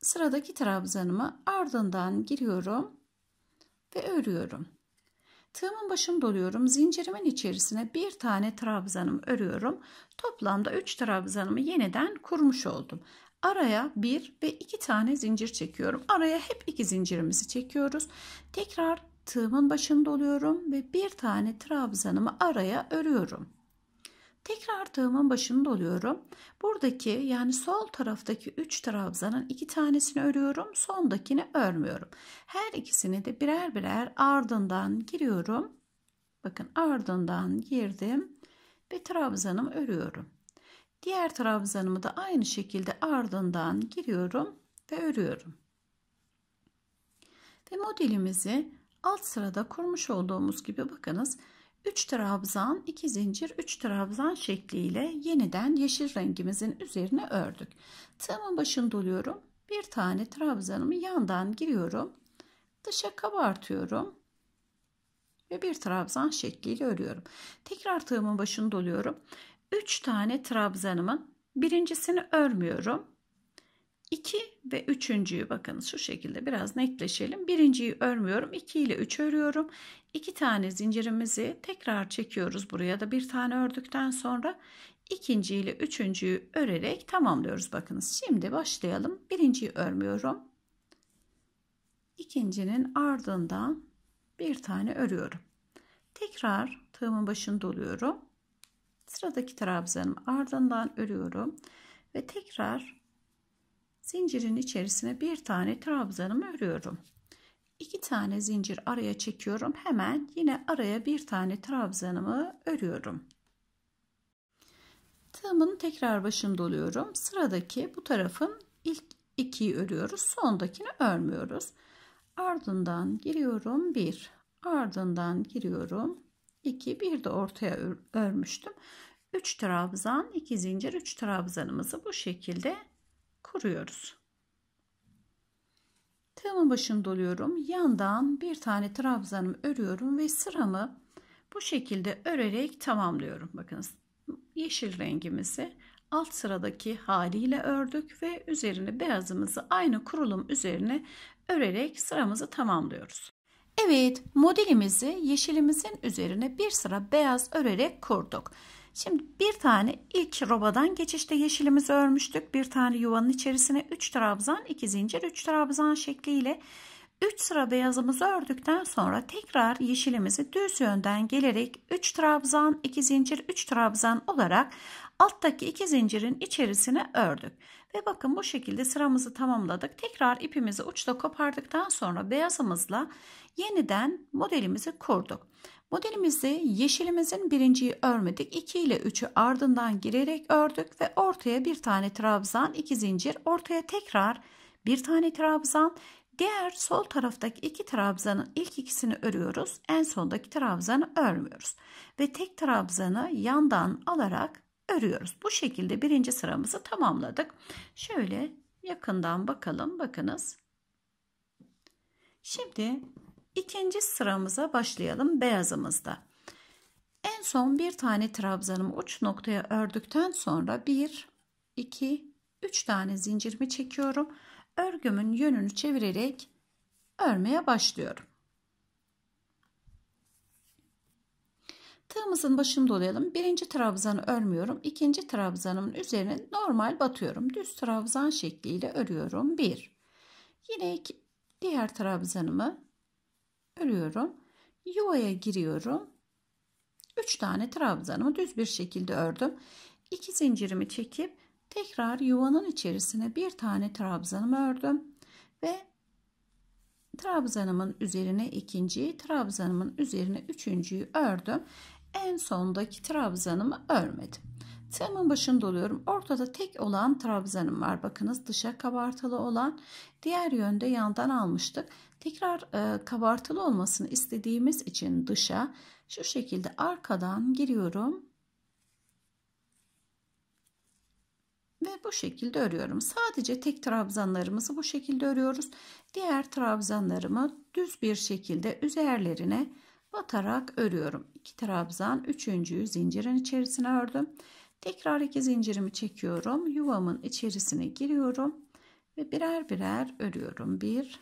sıradaki trabzanımı ardından giriyorum ve örüyorum. Tığımın başını doluyorum. Zincirimin içerisine bir tane trabzanımı örüyorum. Toplamda 3 trabzanımı yeniden kurmuş oldum araya bir ve iki tane zincir çekiyorum. Araya hep iki zincirimizi çekiyoruz. Tekrar tığımın başında oluyorum ve bir tane trabzanımı araya örüyorum. Tekrar tığımın başında oluyorum. Buradaki yani sol taraftaki 3 trabzanın 2 tanesini örüyorum. Sondakini örmüyorum. Her ikisini de birer birer ardından giriyorum. Bakın ardından girdim ve trabzanımı örüyorum. Diğer trabzanımı da aynı şekilde ardından giriyorum ve örüyorum. Ve modelimizi alt sırada kurmuş olduğumuz gibi bakınız 3 trabzan 2 zincir 3 trabzan şekliyle yeniden yeşil rengimizin üzerine ördük. Tığımın başını doluyorum. Bir tane trabzanımı yandan giriyorum. Dışa kabartıyorum. Ve bir trabzan şekliyle örüyorum. Tekrar tığımın başını doluyorum. 3 tane trabzanımın birincisini örmüyorum. 2 ve üçüncüyü bakın şu şekilde biraz netleşelim. Birinciyi örmüyorum. 2 ile 3 örüyorum. 2 tane zincirimizi tekrar çekiyoruz. Buraya da bir tane ördükten sonra ikinci ile üçüncüyü örerek tamamlıyoruz. Bakınız şimdi başlayalım. Birinciyi örmüyorum. İkincinin ardından bir tane örüyorum. Tekrar tığımın başını doluyorum. Sıradaki trabzanımı ardından örüyorum ve tekrar zincirin içerisine bir tane trabzanımı örüyorum. İki tane zincir araya çekiyorum. Hemen yine araya bir tane trabzanımı örüyorum. Tığımın tekrar başında oluyorum. Sıradaki bu tarafın ilk ikiyi örüyoruz. Sondakini örmüyoruz. Ardından giriyorum bir. Ardından giriyorum 2 bir de ortaya örmüştüm. 3 trabzan 2 zincir 3 trabzanımızı bu şekilde kuruyoruz. Tığımın başını doluyorum. Yandan bir tane trabzanımı örüyorum ve sıramı bu şekilde örerek tamamlıyorum. Bakınız yeşil rengimizi alt sıradaki haliyle ördük ve üzerine beyazımızı aynı kurulum üzerine örerek sıramızı tamamlıyoruz. Evet modelimizi yeşilimizin üzerine bir sıra beyaz örerek kurduk. Şimdi bir tane ilk robadan geçişte yeşilimizi örmüştük. Bir tane yuvanın içerisine 3 trabzan, 2 zincir, 3 trabzan şekliyle 3 sıra beyazımızı ördükten sonra tekrar yeşilimizi düz yönden gelerek 3 trabzan, 2 zincir, 3 trabzan olarak alttaki 2 zincirin içerisine ördük. Ve bakın bu şekilde sıramızı tamamladık. Tekrar ipimizi uçta kopardıktan sonra beyazımızla yeniden modelimizi kurduk. Modelimizi yeşilimizin birinciyi örmedik. 2 ile 3'ü ardından girerek ördük ve ortaya bir tane trabzan, iki zincir, ortaya tekrar bir tane trabzan, diğer sol taraftaki iki trabzanın ilk ikisini örüyoruz. En sondaki trabzanı örmüyoruz. Ve tek trabzanı yandan alarak örüyoruz. Bu şekilde birinci sıramızı tamamladık. Şöyle yakından bakalım. Bakınız. Şimdi ikinci sıramıza başlayalım beyazımızda. En son bir tane trabzanımı uç noktaya ördükten sonra 1, 2, 3 tane zincirimi çekiyorum. Örgümün yönünü çevirerek örmeye başlıyorum. Tığımızın başını dolayalım. Birinci trabzanı örmüyorum. İkinci trabzanımın üzerine normal batıyorum. Düz trabzan şekliyle örüyorum. Bir. Yine iki, diğer trabzanımı örüyorum. Yuvaya giriyorum. Üç tane trabzanımı düz bir şekilde ördüm. İki zincirimi çekip tekrar yuvanın içerisine bir tane trabzanımı ördüm ve trabzanımın üzerine ikinciyi, trabzanımın üzerine üçüncüyü ördüm. En sondaki trabzanımı örmedim. Tığımın başını doluyorum. Ortada tek olan trabzanım var. Bakınız dışa kabartılı olan. Diğer yönde yandan almıştık. Tekrar e, kabartılı olmasını istediğimiz için dışa şu şekilde arkadan giriyorum. Ve bu şekilde örüyorum. Sadece tek trabzanlarımızı bu şekilde örüyoruz. Diğer trabzanlarımı düz bir şekilde üzerlerine batarak örüyorum. 2 trabzan 3.yü zincirin içerisine ördüm. Tekrar iki zincirimi çekiyorum. Yuvamın içerisine giriyorum ve birer birer örüyorum. 1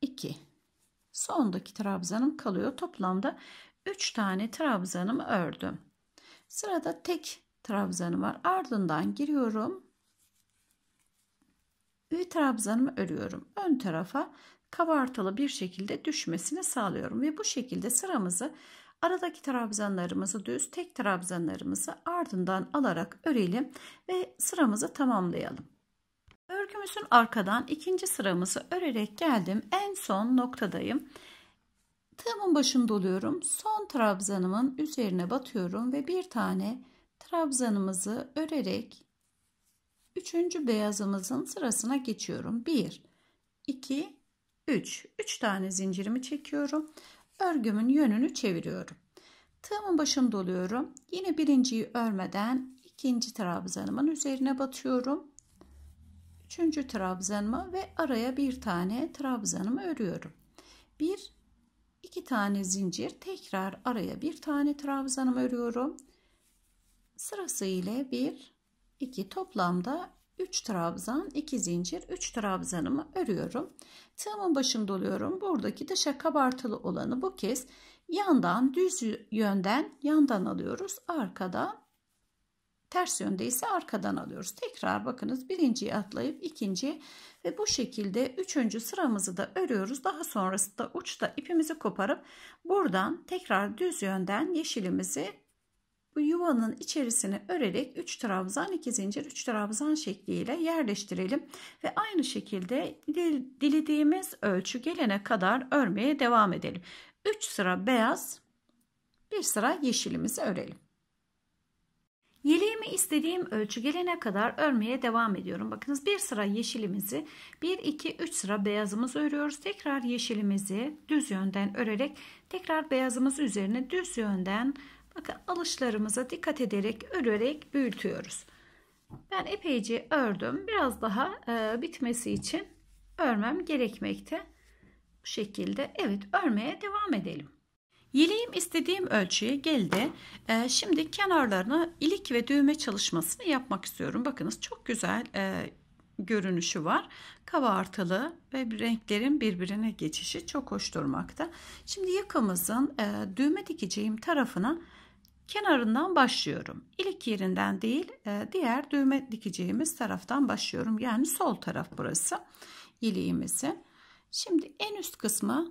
2 Sondaki trabzanım kalıyor. Toplamda 3 tane trabzanımı ördüm. Sırada tek trabzanım var. Ardından giriyorum. Ü trabzanımı örüyorum. Ön tarafa kabartılı bir şekilde düşmesini sağlıyorum. Ve bu şekilde sıramızı aradaki trabzanlarımızı düz tek trabzanlarımızı ardından alarak örelim ve sıramızı tamamlayalım. Örgümüzün arkadan ikinci sıramızı örerek geldim. En son noktadayım. Tığımın başını doluyorum. Son trabzanımın üzerine batıyorum ve bir tane trabzanımızı örerek üçüncü beyazımızın sırasına geçiyorum. 1 2 3. 3 tane zincirimi çekiyorum. Örgümün yönünü çeviriyorum. Tığımın başını doluyorum. Yine birinciyi örmeden ikinci trabzanımın üzerine batıyorum. Üçüncü trabzanımı ve araya bir tane trabzanımı örüyorum. Bir, iki tane zincir tekrar araya bir tane trabzanımı örüyorum. Sırası ile bir, iki toplamda 3 trabzan 2 zincir 3 trabzanımı örüyorum tığımın başını doluyorum buradaki dışa kabartılı olanı bu kez yandan düz yönden yandan alıyoruz arkadan ters yönde ise arkadan alıyoruz tekrar bakınız birinciyi atlayıp ikinci ve bu şekilde üçüncü sıramızı da örüyoruz daha sonrasında uçta ipimizi koparıp buradan tekrar düz yönden yeşilimizi bu yuvanın içerisini örerek 3 trabzan 2 zincir 3 trabzan şekliyle yerleştirelim ve aynı şekilde dilediğimiz ölçü gelene kadar örmeye devam edelim 3 sıra beyaz bir sıra yeşilimizi örelim Yeleğimi istediğim ölçü gelene kadar örmeye devam ediyorum. Bakınız bir sıra yeşilimizi 1 2 3 sıra beyazımızı örüyoruz. Tekrar yeşilimizi düz yönden örerek tekrar beyazımız üzerine düz yönden Bakın alışlarımıza dikkat ederek örerek büyütüyoruz. Ben epeyce ördüm. Biraz daha e, bitmesi için örmem gerekmekte. Bu şekilde evet örmeye devam edelim. Yeleğim istediğim ölçüye geldi. Ee, şimdi kenarlarına ilik ve düğme çalışmasını yapmak istiyorum. Bakınız çok güzel e, görünüşü var. Kabartılı ve renklerin birbirine geçişi çok hoş durmakta. Şimdi yakamızın e, düğme dikeceğim tarafına kenarından başlıyorum. İlik yerinden değil e, diğer düğme dikeceğimiz taraftan başlıyorum. Yani sol taraf burası iliğimizi. Şimdi en üst kısma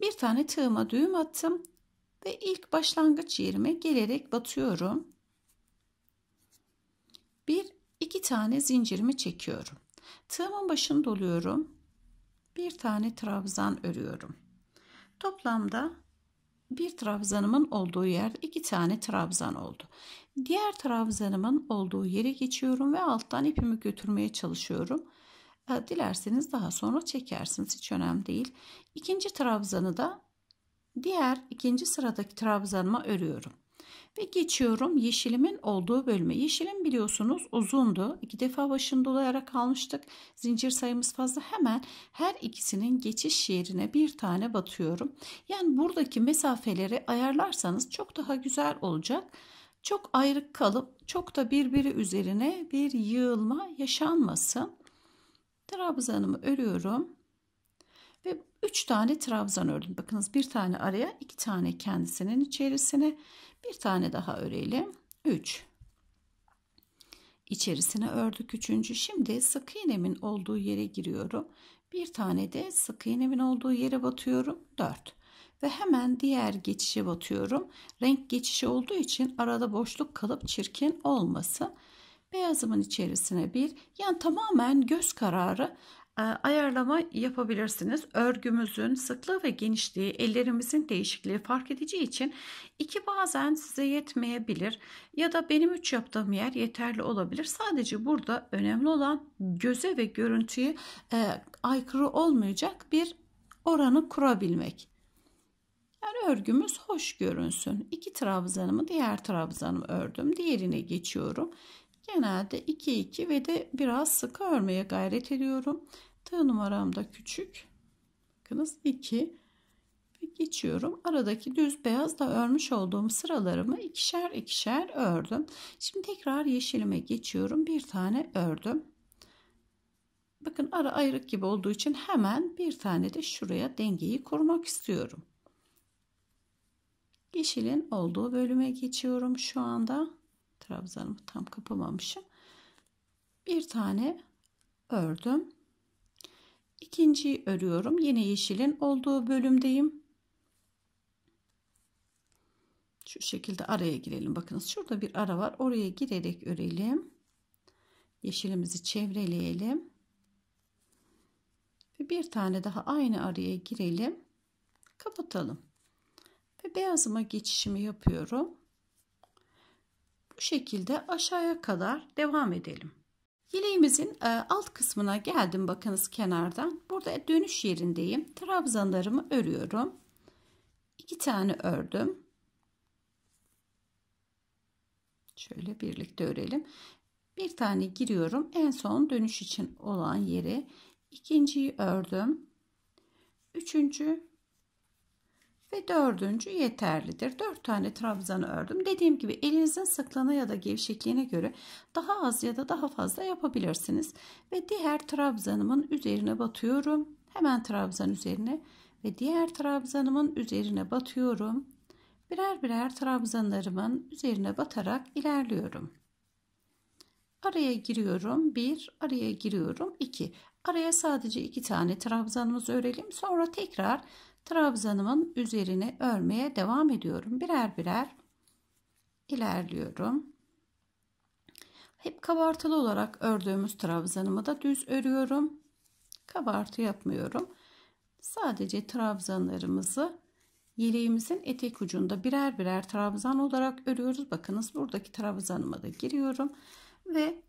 bir tane tığıma düğüm attım ve ilk başlangıç yerime gelerek batıyorum. Bir iki tane zincirimi çekiyorum. Tığımın başını doluyorum. Bir tane trabzan örüyorum. Toplamda bir trabzanımın olduğu yer iki tane trabzan oldu. Diğer trabzanımın olduğu yere geçiyorum ve alttan ipimi götürmeye çalışıyorum. E, dilerseniz daha sonra çekersiniz hiç önemli değil. İkinci trabzanı da diğer ikinci sıradaki trabzanıma örüyorum. Ve geçiyorum yeşilimin olduğu bölüme. Yeşilim biliyorsunuz uzundu. İki defa başını dolayarak almıştık. Zincir sayımız fazla. Hemen her ikisinin geçiş yerine bir tane batıyorum. Yani buradaki mesafeleri ayarlarsanız çok daha güzel olacak. Çok ayrık kalıp çok da birbiri üzerine bir yığılma yaşanmasın. Trabzanımı örüyorum. Ve 3 tane trabzan ördüm. Bakınız bir tane araya, iki tane kendisinin içerisine. Bir tane daha örelim. 3. İçerisine ördük üçüncü. Şimdi sık iğnemin olduğu yere giriyorum. Bir tane de sık iğnemin olduğu yere batıyorum. 4 ve hemen diğer geçişe batıyorum. Renk geçişi olduğu için arada boşluk kalıp çirkin olmasın. Beyazımın içerisine bir yani tamamen göz kararı ee, ayarlama yapabilirsiniz. Örgümüzün sıklığı ve genişliği, ellerimizin değişikliği fark edici için iki bazen size yetmeyebilir ya da benim üç yaptığım yer yeterli olabilir. Sadece burada önemli olan göze ve görüntüye e, aykırı olmayacak bir oranı kurabilmek. Yani örgümüz hoş görünsün. İki trabzanımı diğer trabzanımı ördüm. Diğerine geçiyorum. Genelde 2 2 ve de biraz sıkı örmeye gayret ediyorum. Tığ numaram da küçük. Bakınız 2 ve geçiyorum. Aradaki düz beyaz da örmüş olduğum sıralarımı ikişer ikişer ördüm. Şimdi tekrar yeşilime geçiyorum. Bir tane ördüm. Bakın ara ayrık gibi olduğu için hemen bir tane de şuraya dengeyi kurmak istiyorum. Yeşilin olduğu bölüme geçiyorum şu anda trabzanımı tam kapamamışım. Bir tane ördüm. İkinciyi örüyorum. Yine yeşilin olduğu bölümdeyim. Şu şekilde araya girelim. Bakınız şurada bir ara var. Oraya girerek örelim. Yeşilimizi çevreleyelim. Ve bir tane daha aynı araya girelim. Kapatalım. Ve beyazıma geçişimi yapıyorum. Bu şekilde aşağıya kadar devam edelim. Yeleğimizin e, alt kısmına geldim bakınız kenardan. Burada dönüş yerindeyim. Trabzanlarımı örüyorum. İki tane ördüm. Şöyle birlikte örelim. Bir tane giriyorum. En son dönüş için olan yeri ikinciyi ördüm. Üçüncü ve dördüncü yeterlidir. Dört tane trabzanı ördüm. Dediğim gibi elinizin sıklığına ya da gevşekliğine göre daha az ya da daha fazla yapabilirsiniz. Ve diğer trabzanımın üzerine batıyorum. Hemen trabzan üzerine ve diğer trabzanımın üzerine batıyorum. Birer birer trabzanlarımın üzerine batarak ilerliyorum. Araya giriyorum 1, araya giriyorum 2. Araya sadece 2 tane trabzanımızı örelim. Sonra tekrar trabzanımın üzerine örmeye devam ediyorum. Birer birer ilerliyorum. Hep kabartılı olarak ördüğümüz trabzanımı da düz örüyorum. Kabartı yapmıyorum. Sadece trabzanlarımızı yeleğimizin etek ucunda birer birer trabzan olarak örüyoruz. Bakınız buradaki trabzanıma da giriyorum ve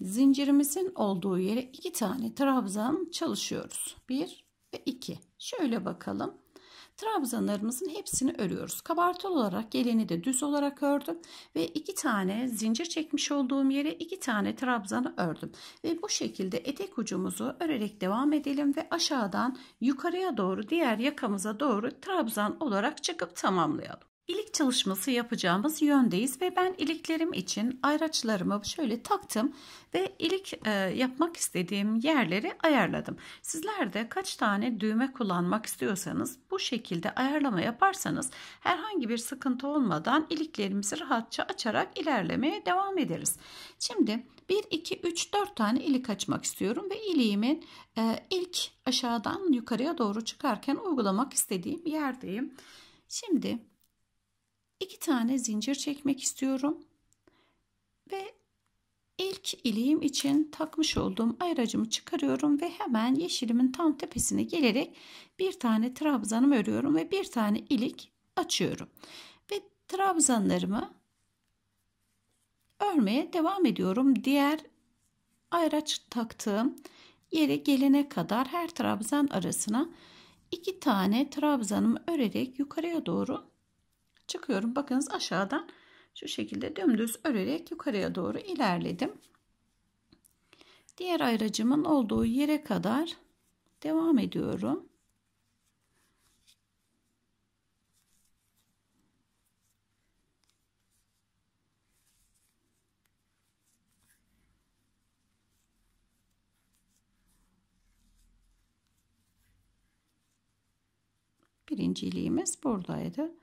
zincirimizin olduğu yere iki tane trabzan çalışıyoruz. Bir ve 2. Şöyle bakalım. Trabzanlarımızın hepsini örüyoruz. Kabartılı olarak geleni de düz olarak ördüm ve iki tane zincir çekmiş olduğum yere iki tane trabzanı ördüm. Ve bu şekilde etek ucumuzu örerek devam edelim ve aşağıdan yukarıya doğru diğer yakamıza doğru trabzan olarak çıkıp tamamlayalım. İlik çalışması yapacağımız yöndeyiz ve ben iliklerim için ayraçlarımı şöyle taktım ve ilik e, yapmak istediğim yerleri ayarladım. Sizler de kaç tane düğme kullanmak istiyorsanız bu şekilde ayarlama yaparsanız herhangi bir sıkıntı olmadan iliklerimizi rahatça açarak ilerlemeye devam ederiz. Şimdi 1, 2, 3, 4 tane ilik açmak istiyorum ve iliğimin e, ilk aşağıdan yukarıya doğru çıkarken uygulamak istediğim yerdeyim. Şimdi 2 tane zincir çekmek istiyorum. Ve ilk iliğim için takmış olduğum ayracımı çıkarıyorum ve hemen yeşilimin tam tepesine gelerek bir tane trabzanım örüyorum ve bir tane ilik açıyorum. Ve trabzanlarımı örmeye devam ediyorum. Diğer ayraç taktığım yere gelene kadar her trabzan arasına iki tane trabzanımı örerek yukarıya doğru çıkıyorum. Bakınız aşağıdan şu şekilde dümdüz örerek yukarıya doğru ilerledim. Diğer ayracımın olduğu yere kadar devam ediyorum. Birinci iliğimiz buradaydı.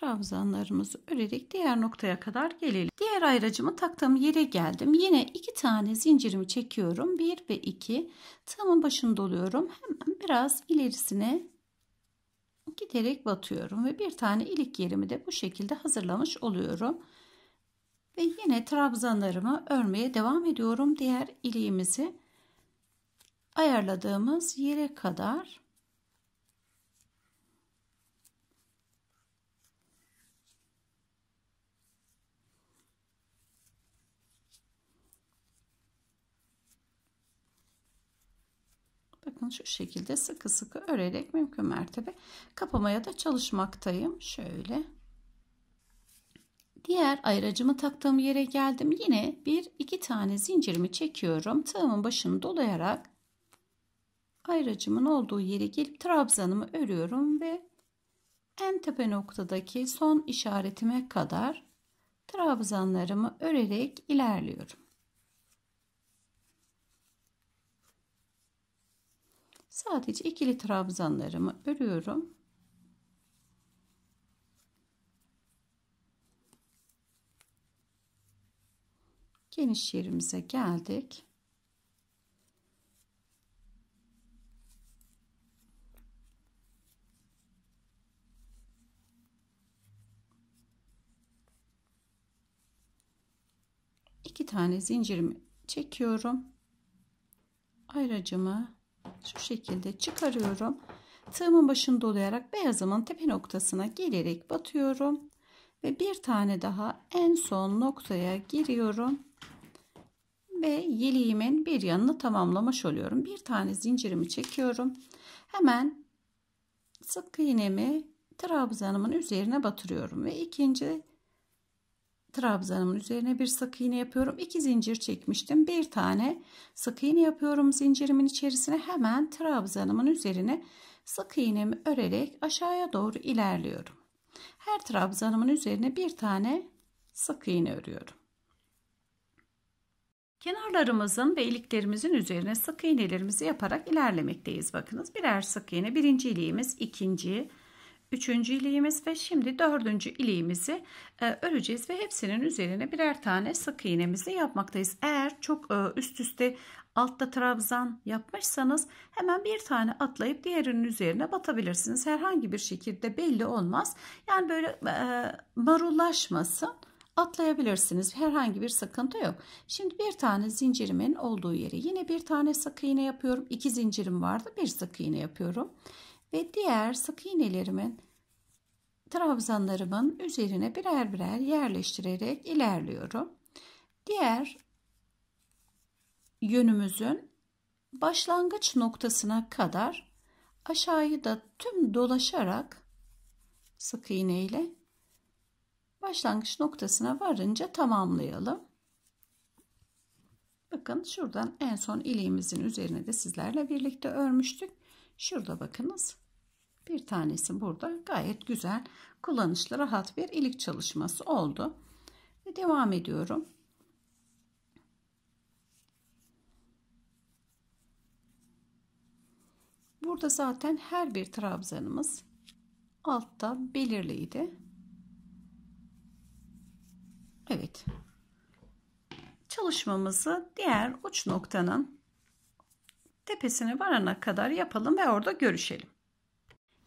trabzanlarımızı örerek diğer noktaya kadar gelelim. Diğer ayracımı taktığım yere geldim. Yine iki tane zincirimi çekiyorum. bir ve iki. Tığımın başını doluyorum. Hemen biraz ilerisine giderek batıyorum ve bir tane ilik yerimi de bu şekilde hazırlamış oluyorum. Ve yine trabzanlarımı örmeye devam ediyorum. Diğer iliğimizi ayarladığımız yere kadar bakın şu şekilde sıkı sıkı örerek mümkün mertebe kapamaya da çalışmaktayım. Şöyle. Diğer ayıracımı taktığım yere geldim. Yine bir iki tane zincirimi çekiyorum. Tığımın başını dolayarak ayracımın olduğu yere gelip trabzanımı örüyorum ve en tepe noktadaki son işaretime kadar trabzanlarımı örerek ilerliyorum. Sadece ikili trabzanlarımı örüyorum. Geniş yerimize geldik. İki tane zincirimi çekiyorum. Ayracımı şu şekilde çıkarıyorum. Tığımın başını dolayarak beyazımın tepe noktasına gelerek batıyorum. Ve bir tane daha en son noktaya giriyorum. Ve yeleğimin bir yanını tamamlamış oluyorum. Bir tane zincirimi çekiyorum. Hemen sık iğnemi trabzanımın üzerine batırıyorum. Ve ikinci trabzanımın üzerine bir sık iğne yapıyorum. 2 zincir çekmiştim. Bir tane sık iğne yapıyorum zincirimin içerisine. Hemen trabzanımın üzerine sık iğnemi örerek aşağıya doğru ilerliyorum. Her trabzanımın üzerine bir tane sık iğne örüyorum. Kenarlarımızın ve iliklerimizin üzerine sık iğnelerimizi yaparak ilerlemekteyiz. Bakınız birer sık iğne birinci iliğimiz, ikinci, üçüncü iliğimiz ve şimdi dördüncü iliğimizi e, öreceğiz ve hepsinin üzerine birer tane sık iğnemizi yapmaktayız. Eğer çok e, üst üste altta trabzan yapmışsanız hemen bir tane atlayıp diğerinin üzerine batabilirsiniz. Herhangi bir şekilde belli olmaz. Yani böyle e, marullaşmasın atlayabilirsiniz. Herhangi bir sıkıntı yok. Şimdi bir tane zincirimin olduğu yere yine bir tane sık iğne yapıyorum. İki zincirim vardı. Bir sık iğne yapıyorum ve diğer sık iğnelerimin trabzanlarımın üzerine birer birer yerleştirerek ilerliyorum. Diğer yönümüzün başlangıç noktasına kadar aşağıyı da tüm dolaşarak sık iğne ile başlangıç noktasına varınca tamamlayalım. Bakın şuradan en son iliğimizin üzerine de sizlerle birlikte örmüştük. Şurada bakınız. Bir tanesi burada gayet güzel kullanışlı rahat bir ilik çalışması oldu. Ve devam ediyorum. Burada zaten her bir trabzanımız altta belirliydi. Evet. Çalışmamızı diğer uç noktanın tepesine varana kadar yapalım ve orada görüşelim.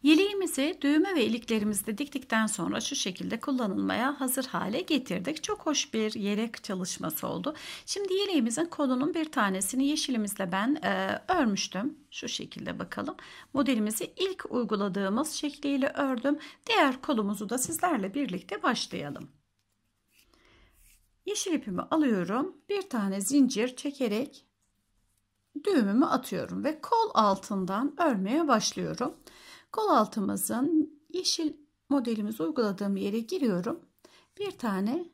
Yeleğimizi düğme ve iliklerimizde diktikten sonra şu şekilde kullanılmaya hazır hale getirdik. Çok hoş bir yelek çalışması oldu. Şimdi yeleğimizin kolunun bir tanesini yeşilimizle ben e, örmüştüm. Şu şekilde bakalım. Modelimizi ilk uyguladığımız şekliyle ördüm. Diğer kolumuzu da sizlerle birlikte başlayalım. Yeşil ipimi alıyorum. Bir tane zincir çekerek düğümümü atıyorum ve kol altından örmeye başlıyorum. Kol altımızın yeşil modelimiz uyguladığım yere giriyorum. Bir tane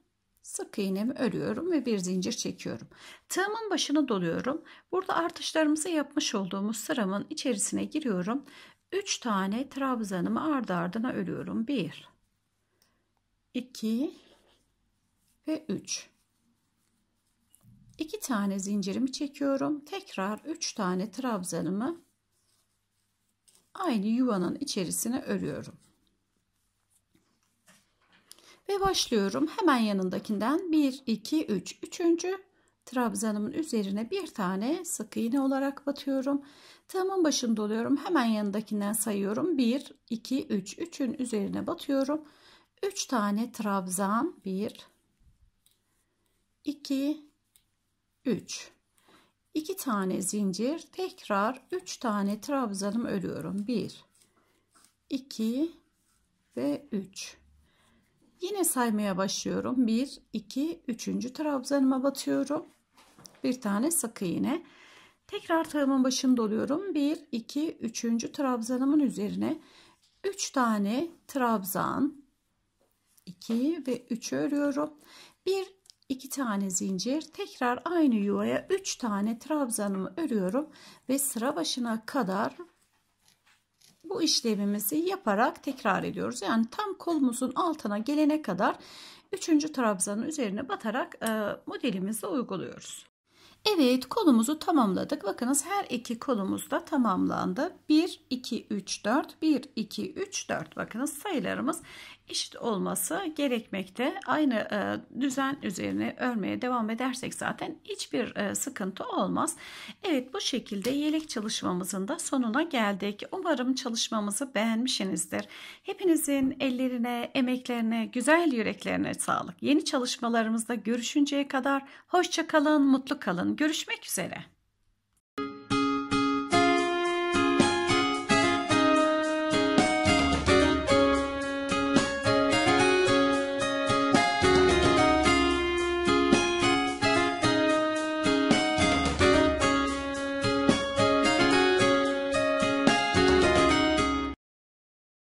sık iğnemi örüyorum ve bir zincir çekiyorum. Tığımın başına doluyorum. Burada artışlarımızı yapmış olduğumuz sıramın içerisine giriyorum. 3 tane trabzanımı ardı ardına örüyorum. 1 2 ve 3 2 tane zincirimi çekiyorum. Tekrar 3 tane trabzanımı aynı yuvanın içerisine örüyorum. Ve başlıyorum. Hemen yanındakinden 1, 2, 3. Üçüncü trabzanımın üzerine bir tane sık iğne olarak batıyorum. Tığımın başını doluyorum. Hemen yanındakinden sayıyorum. 1, 2, 3. Üçün üzerine batıyorum. 3 tane trabzan. 1, 2, 3. 2 tane zincir tekrar 3 tane trabzanım örüyorum 1 2 ve 3 yine saymaya başlıyorum 1 2 3. trabzanıma batıyorum bir tane sık iğne tekrar tığımın başını doluyorum 1 2 3. trabzanımın üzerine 3 tane trabzan 2 ve 3 örüyorum bir 2 tane zincir tekrar aynı yuvaya 3 tane trabzanımı örüyorum ve sıra başına kadar bu işlemimizi yaparak tekrar ediyoruz. Yani tam kolumuzun altına gelene kadar 3. trabzanın üzerine batarak e, modelimizi uyguluyoruz. Evet kolumuzu tamamladık. Bakınız her iki kolumuz da tamamlandı. 1, 2, 3, 4, 1, 2, 3, 4. Bakınız sayılarımız eşit olması gerekmekte. Aynı e, düzen üzerine örmeye devam edersek zaten hiçbir e, sıkıntı olmaz. Evet bu şekilde yelek çalışmamızın da sonuna geldik. Umarım çalışmamızı beğenmişsinizdir. Hepinizin ellerine, emeklerine, güzel yüreklerine sağlık. Yeni çalışmalarımızda görüşünceye kadar hoşça kalın, mutlu kalın. Görüşmek üzere.